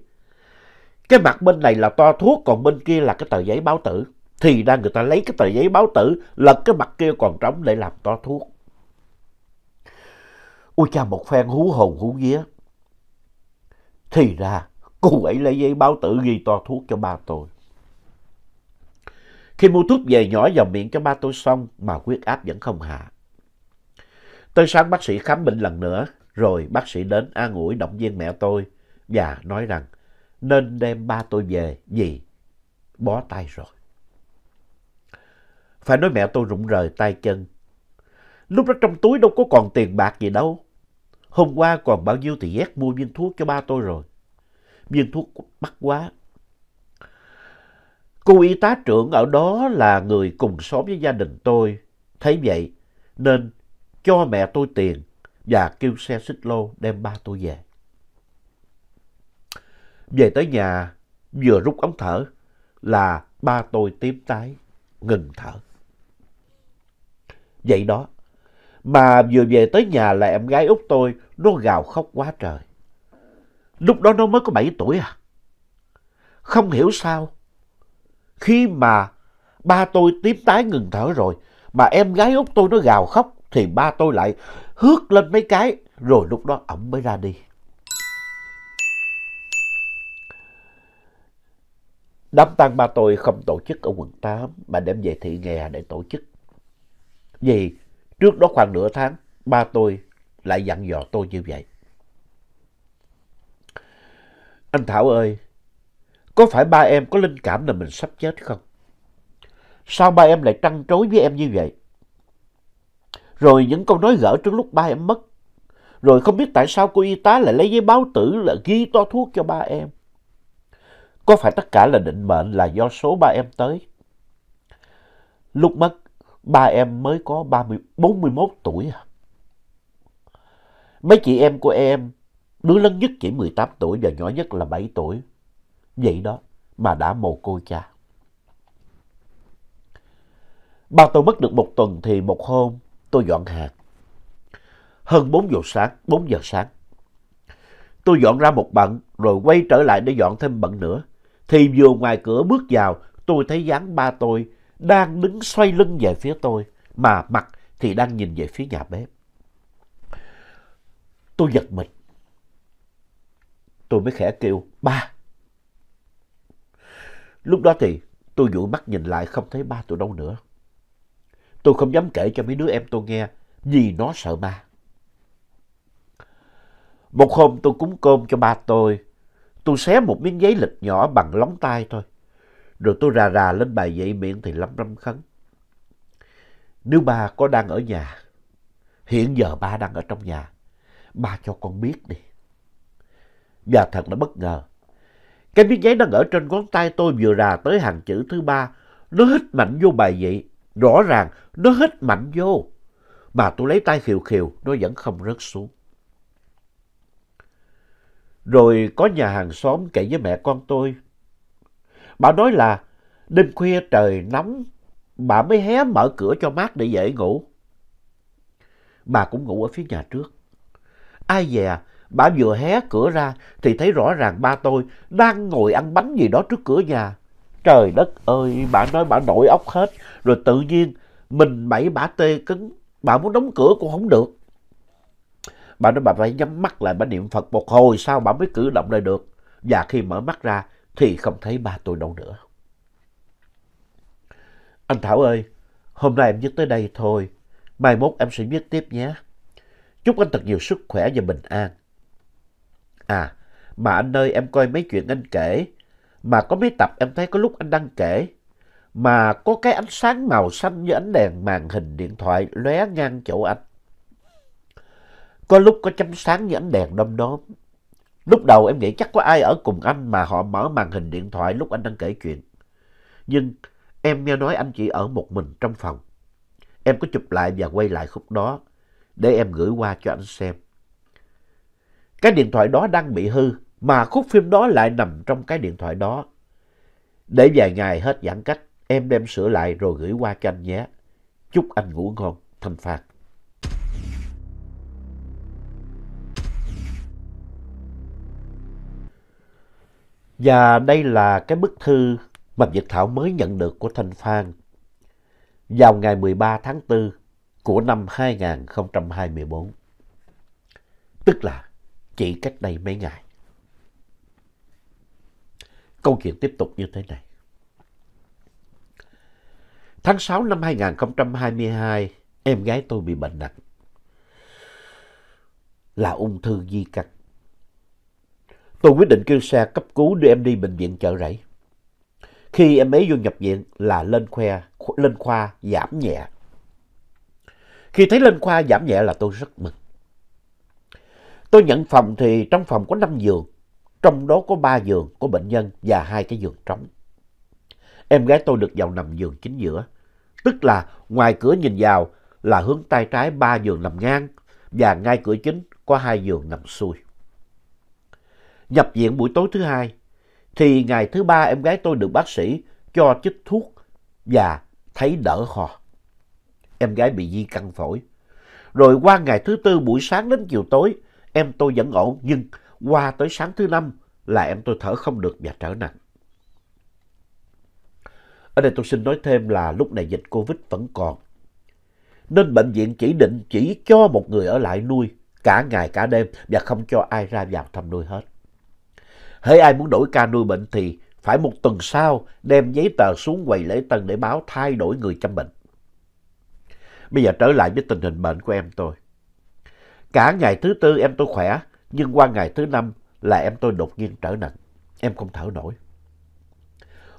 Cái mặt bên này là to thuốc còn bên kia là cái tờ giấy báo tử. Thì ra người ta lấy cái tờ giấy báo tử lật cái mặt kia còn trống để làm to thuốc. Ôi cha một phen hú hồn hú vía. Thì ra cô ấy lấy giấy báo tử ghi to thuốc cho ba tôi. Khi mua thuốc về nhỏ vào miệng cho ba tôi xong mà huyết áp vẫn không hạ. Tới sáng bác sĩ khám bệnh lần nữa, rồi bác sĩ đến an ủi động viên mẹ tôi và nói rằng nên đem ba tôi về vì bó tay rồi. Phải nói mẹ tôi rụng rời tay chân. Lúc đó trong túi đâu có còn tiền bạc gì đâu. Hôm qua còn bao nhiêu thì ghét mua viên thuốc cho ba tôi rồi. Viên thuốc mắc quá, Cô y tá trưởng ở đó là người cùng xóm với gia đình tôi. Thấy vậy nên cho mẹ tôi tiền và kêu xe xích lô đem ba tôi về. Về tới nhà vừa rút ống thở là ba tôi tím tái, ngừng thở. Vậy đó, mà vừa về tới nhà là em gái út tôi, nó gào khóc quá trời. Lúc đó nó mới có 7 tuổi à. Không hiểu sao, khi mà ba tôi tím tái ngừng thở rồi, mà em gái út tôi nó gào khóc, thì ba tôi lại hước lên mấy cái, rồi lúc đó ổng mới ra đi. Đám tang ba tôi không tổ chức ở quận 8 mà đem về thị nghè để tổ chức. Vì trước đó khoảng nửa tháng, ba tôi lại dặn dò tôi như vậy. Anh Thảo ơi, có phải ba em có linh cảm là mình sắp chết không? Sao ba em lại trăn trối với em như vậy? Rồi những câu nói gỡ trước lúc ba em mất. Rồi không biết tại sao cô y tá lại lấy giấy báo tử là ghi to thuốc cho ba em. Có phải tất cả là định mệnh là do số ba em tới? Lúc mất, ba em mới có 30, 41 tuổi à? Mấy chị em của em, đứa lớn nhất chỉ 18 tuổi và nhỏ nhất là 7 tuổi. Vậy đó mà đã mồ côi cha. Ba tôi mất được một tuần thì một hôm tôi dọn hàng. Hơn 4 giờ sáng, 4 giờ sáng. Tôi dọn ra một bận rồi quay trở lại để dọn thêm bận nữa. Thì vừa ngoài cửa bước vào tôi thấy dáng ba tôi đang đứng xoay lưng về phía tôi mà mặt thì đang nhìn về phía nhà bếp. Tôi giật mình. Tôi mới khẽ kêu ba. Lúc đó thì tôi dụi mắt nhìn lại không thấy ba tôi đâu nữa. Tôi không dám kể cho mấy đứa em tôi nghe vì nó sợ ba. Một hôm tôi cúng cơm cho ba tôi. Tôi xé một miếng giấy lịch nhỏ bằng lóng tay thôi. Rồi tôi rà rà lên bài dậy miệng thì lắm râm khấn. Nếu ba có đang ở nhà, hiện giờ ba đang ở trong nhà, ba cho con biết đi. Và thật là bất ngờ, cái miếng giấy đang ở trên ngón tay tôi vừa rà tới hàng chữ thứ ba. Nó hít mạnh vô bài vậy. Rõ ràng nó hít mạnh vô. Mà tôi lấy tay khiều khiều, nó vẫn không rớt xuống. Rồi có nhà hàng xóm kể với mẹ con tôi. Bà nói là đêm khuya trời nóng, bà mới hé mở cửa cho mát để dễ ngủ. Bà cũng ngủ ở phía nhà trước. Ai dè, Bà vừa hé cửa ra thì thấy rõ ràng ba tôi đang ngồi ăn bánh gì đó trước cửa nhà. Trời đất ơi, bà nói bà nổi ốc hết. Rồi tự nhiên mình bảy bà tê cứng, bà muốn đóng cửa cũng không được. Bà nói bà phải nhắm mắt lại, bà niệm Phật một hồi sau bà mới cử động lại được. Và khi mở mắt ra thì không thấy ba tôi đâu nữa. Anh Thảo ơi, hôm nay em viết tới đây thôi. Mai mốt em sẽ viết tiếp nhé. Chúc anh thật nhiều sức khỏe và bình an. À, mà anh ơi em coi mấy chuyện anh kể, mà có mấy tập em thấy có lúc anh đang kể, mà có cái ánh sáng màu xanh như ánh đèn màn hình điện thoại lóe ngang chỗ anh. Có lúc có chấm sáng như ánh đèn đom đóm. Lúc đầu em nghĩ chắc có ai ở cùng anh mà họ mở màn hình điện thoại lúc anh đang kể chuyện. Nhưng em nghe nói anh chỉ ở một mình trong phòng. Em có chụp lại và quay lại khúc đó để em gửi qua cho anh xem. Cái điện thoại đó đang bị hư, mà khúc phim đó lại nằm trong cái điện thoại đó. Để vài ngày hết giãn cách, em đem sửa lại rồi gửi qua cho anh nhé. Chúc anh ngủ ngon, Thanh Phan. Và đây là cái bức thư mà Việt Thảo mới nhận được của Thanh Phan vào ngày 13 tháng 4 của năm 2024. Tức là chỉ cách đây mấy ngày. Câu chuyện tiếp tục như thế này. Tháng 6 năm 2022, em gái tôi bị bệnh nặng. Là ung thư di căn. Tôi quyết định kêu xe cấp cứu đưa em đi bệnh viện chợ rẫy. Khi em ấy vô nhập viện là lên, khoe, lên khoa giảm nhẹ. Khi thấy lên khoa giảm nhẹ là tôi rất mừng. Tôi nhận phòng thì trong phòng có 5 giường, trong đó có 3 giường của bệnh nhân và hai cái giường trống. Em gái tôi được vào nằm giường chính giữa, tức là ngoài cửa nhìn vào là hướng tay trái 3 giường nằm ngang và ngay cửa chính có hai giường nằm xuôi. Nhập viện buổi tối thứ hai, thì ngày thứ ba em gái tôi được bác sĩ cho chích thuốc và thấy đỡ hò. Em gái bị di căn phổi. Rồi qua ngày thứ tư buổi sáng đến chiều tối em tôi vẫn ổn nhưng qua tới sáng thứ năm là em tôi thở không được và trở nặng. Ở đây tôi xin nói thêm là lúc này dịch Covid vẫn còn. Nên bệnh viện chỉ định chỉ cho một người ở lại nuôi cả ngày cả đêm và không cho ai ra vào thăm nuôi hết. Hễ ai muốn đổi ca nuôi bệnh thì phải một tuần sau đem giấy tờ xuống quầy lễ tân để báo thay đổi người chăm bệnh. Bây giờ trở lại với tình hình bệnh của em tôi. Cả ngày thứ tư em tôi khỏe, nhưng qua ngày thứ năm là em tôi đột nhiên trở nặng. Em không thở nổi.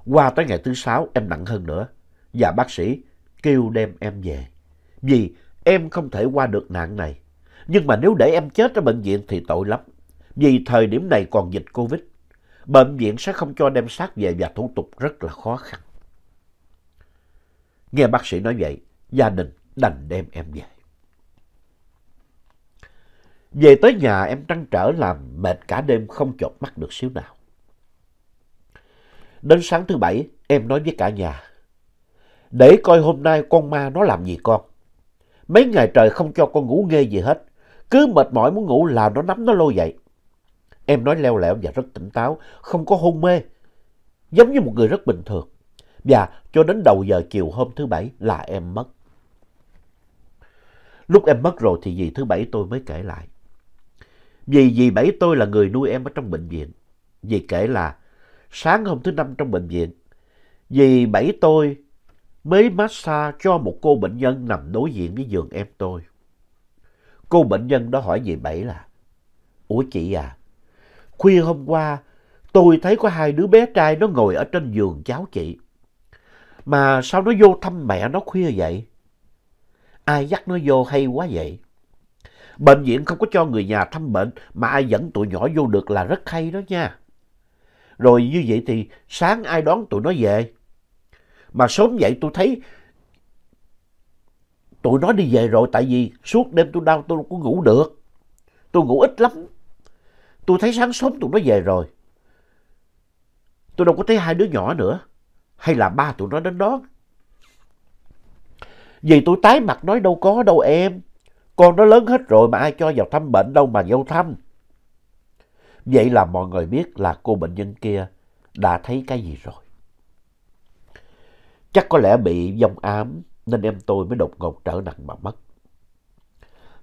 Qua tới ngày thứ sáu em nặng hơn nữa và bác sĩ kêu đem em về. Vì em không thể qua được nạn này. Nhưng mà nếu để em chết ở bệnh viện thì tội lắm. Vì thời điểm này còn dịch Covid, bệnh viện sẽ không cho đem xác về và thủ tục rất là khó khăn. Nghe bác sĩ nói vậy, gia đình đành đem em về. Về tới nhà em trăn trở làm mệt cả đêm không chột mắt được xíu nào. Đến sáng thứ bảy em nói với cả nhà. Để coi hôm nay con ma nó làm gì con. Mấy ngày trời không cho con ngủ nghe gì hết. Cứ mệt mỏi muốn ngủ là nó nắm nó lôi dậy. Em nói leo lẻo và rất tỉnh táo, không có hôn mê. Giống như một người rất bình thường. Và cho đến đầu giờ chiều hôm thứ bảy là em mất. Lúc em mất rồi thì dì thứ bảy tôi mới kể lại. Vì dì bảy tôi là người nuôi em ở trong bệnh viện. Dì kể là sáng hôm thứ năm trong bệnh viện, dì bảy tôi mới massage cho một cô bệnh nhân nằm đối diện với giường em tôi. Cô bệnh nhân đó hỏi dì bảy là Ủa chị à, khuya hôm qua tôi thấy có hai đứa bé trai nó ngồi ở trên giường cháu chị. Mà sao nó vô thăm mẹ nó khuya vậy? Ai dắt nó vô hay quá vậy? Bệnh viện không có cho người nhà thăm bệnh mà ai dẫn tụi nhỏ vô được là rất hay đó nha. Rồi như vậy thì sáng ai đón tụi nó về. Mà sớm vậy tôi thấy tụi nó đi về rồi tại vì suốt đêm tôi đau tôi không có ngủ được. Tôi ngủ ít lắm. Tôi thấy sáng sớm tụi nó về rồi. Tôi đâu có thấy hai đứa nhỏ nữa. Hay là ba tụi nó đến đó. Vì tôi tái mặt nói đâu có đâu em. Con nó lớn hết rồi mà ai cho vào thăm bệnh đâu mà vô thăm. Vậy là mọi người biết là cô bệnh nhân kia đã thấy cái gì rồi. Chắc có lẽ bị vong ám nên em tôi mới đột ngột trở nặng mà mất.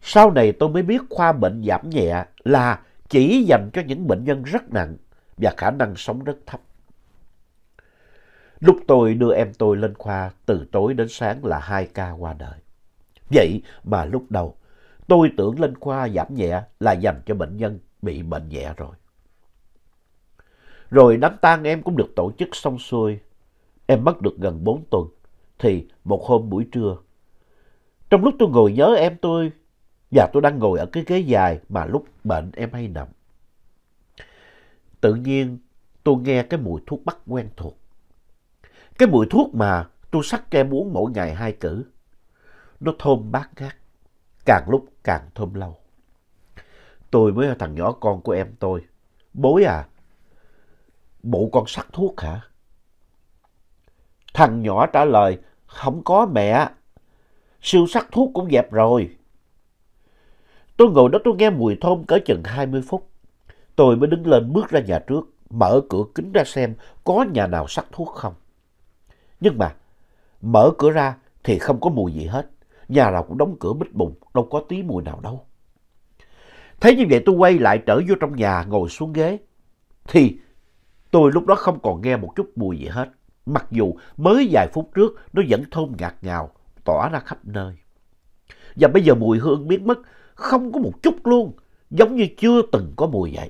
Sau này tôi mới biết khoa bệnh giảm nhẹ là chỉ dành cho những bệnh nhân rất nặng và khả năng sống rất thấp. Lúc tôi đưa em tôi lên khoa từ tối đến sáng là hai ca qua đời. Vậy mà lúc đầu Tôi tưởng lên khoa giảm nhẹ là dành cho bệnh nhân bị bệnh nhẹ rồi. Rồi đám tang em cũng được tổ chức xong xuôi. Em mất được gần 4 tuần. Thì một hôm buổi trưa, trong lúc tôi ngồi nhớ em tôi, và tôi đang ngồi ở cái ghế dài mà lúc bệnh em hay nằm. Tự nhiên tôi nghe cái mùi thuốc bắc quen thuộc. Cái mùi thuốc mà tôi sắc em uống mỗi ngày hai cử. Nó thơm bát ngát càng lúc càng thơm lâu. Tôi mới với thằng nhỏ con của em tôi, bối à, bộ con sắc thuốc hả? Thằng nhỏ trả lời, không có mẹ, siêu sắc thuốc cũng dẹp rồi. Tôi ngồi đó tôi nghe mùi thơm cỡ chừng 20 phút. Tôi mới đứng lên bước ra nhà trước, mở cửa kính ra xem có nhà nào sắc thuốc không. Nhưng mà, mở cửa ra thì không có mùi gì hết nhà nào cũng đóng cửa bích bùng đâu có tí mùi nào đâu. Thế như vậy tôi quay lại trở vô trong nhà ngồi xuống ghế. Thì tôi lúc đó không còn nghe một chút mùi gì hết. Mặc dù mới vài phút trước nó vẫn thơm ngạt ngào, tỏa ra khắp nơi. Và bây giờ mùi hương biến mất, không có một chút luôn, giống như chưa từng có mùi vậy.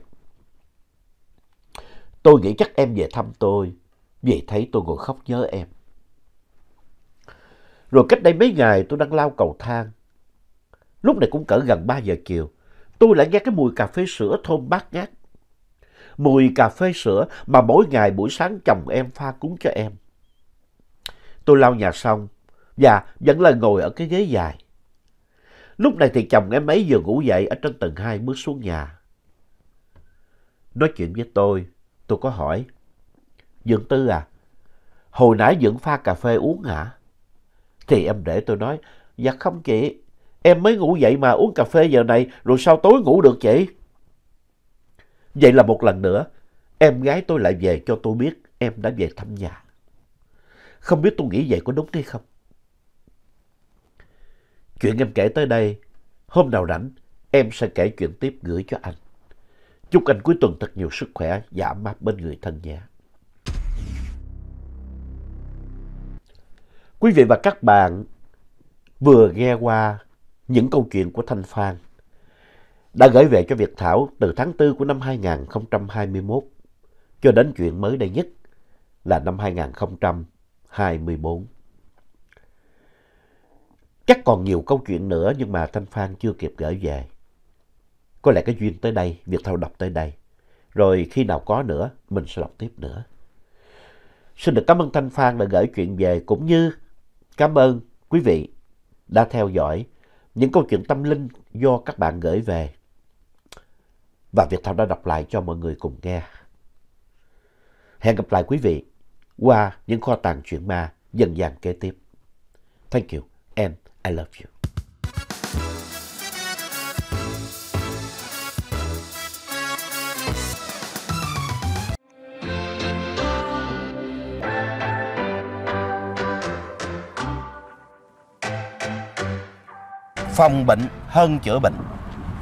Tôi nghĩ chắc em về thăm tôi, về thấy tôi ngồi khóc nhớ em. Rồi cách đây mấy ngày tôi đang lao cầu thang. Lúc này cũng cỡ gần 3 giờ chiều, tôi lại nghe cái mùi cà phê sữa thơm bát ngát. Mùi cà phê sữa mà mỗi ngày buổi sáng chồng em pha cúng cho em. Tôi lau nhà xong và vẫn là ngồi ở cái ghế dài. Lúc này thì chồng em mấy giờ ngủ dậy ở trên tầng 2 bước xuống nhà. Nói chuyện với tôi, tôi có hỏi. Dưỡng Tư à, hồi nãy Dưỡng pha cà phê uống hả? Thì em để tôi nói, dạ không chị, em mới ngủ dậy mà uống cà phê giờ này rồi sao tối ngủ được chị? Vậy là một lần nữa, em gái tôi lại về cho tôi biết em đã về thăm nhà. Không biết tôi nghĩ vậy có đúng hay không? Chuyện em kể tới đây, hôm nào rảnh, em sẽ kể chuyện tiếp gửi cho anh. Chúc anh cuối tuần thật nhiều sức khỏe, giảm mát bên người thân nhé. Quý vị và các bạn vừa nghe qua những câu chuyện của Thanh Phan đã gửi về cho Việt Thảo từ tháng 4 của năm 2021 cho đến chuyện mới đây nhất là năm 2024. Chắc còn nhiều câu chuyện nữa nhưng mà Thanh Phan chưa kịp gửi về. Có lẽ cái duyên tới đây, Việt Thảo đọc tới đây. Rồi khi nào có nữa, mình sẽ đọc tiếp nữa. Xin được cảm ơn Thanh Phan đã gửi chuyện về cũng như Cảm ơn quý vị đã theo dõi những câu chuyện tâm linh do các bạn gửi về. Và Việt Thảo đã đọc lại cho mọi người cùng nghe. Hẹn gặp lại quý vị qua những kho tàng chuyện ma dần gian kế tiếp. Thank you and I love you. phòng bệnh hơn chữa bệnh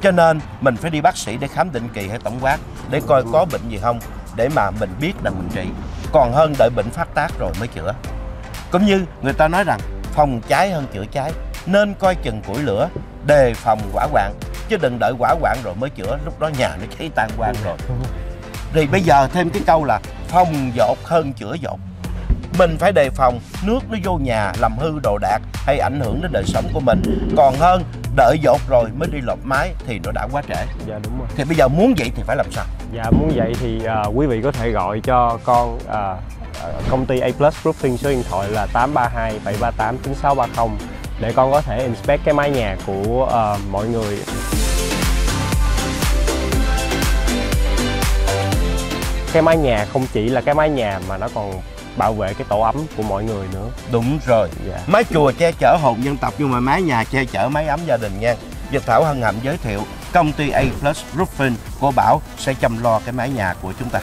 cho nên mình phải đi bác sĩ để khám định kỳ hay tổng quát để coi có bệnh gì không để mà mình biết là mình trị còn hơn đợi bệnh phát tác rồi mới chữa cũng như người ta nói rằng phòng cháy hơn chữa cháy nên coi chừng củi lửa đề phòng quả quạng chứ đừng đợi quả quạng rồi mới chữa lúc đó nhà nó cháy tan quang rồi thì bây giờ thêm cái câu là phòng dột hơn chữa dột mình phải đề phòng nước nó vô nhà làm hư đồ đạc hay ảnh hưởng đến đời sống của mình còn hơn đợi dột rồi mới đi lột máy thì nó đã quá trễ dạ đúng rồi thì bây giờ muốn vậy thì phải làm sao dạ muốn vậy thì uh, quý vị có thể gọi cho con uh, công ty A Plus Roofing số điện thoại là 832 738 9630 để con có thể inspect cái mái nhà của uh, mọi người cái mái nhà không chỉ là cái mái nhà mà nó còn bảo vệ cái tổ ấm của mọi người nữa đúng rồi dạ. mái chùa che chở hồn dân tộc nhưng mà mái nhà che chở mái ấm gia đình nha Dịch Thảo hân hạnh giới thiệu công ty A Plus Roofing của Bảo sẽ chăm lo cái mái nhà của chúng ta.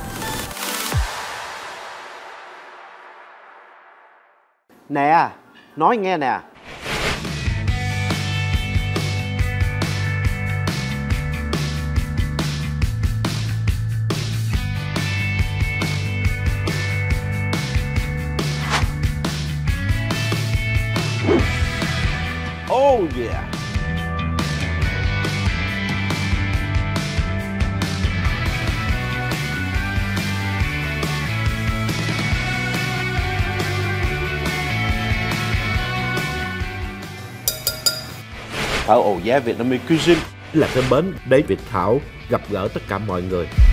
Nè, nói nghe nè, Oh yeah! Thảo ồ giá Việt Nam cuisine là cái bến để Việt Thảo gặp gỡ tất cả mọi người.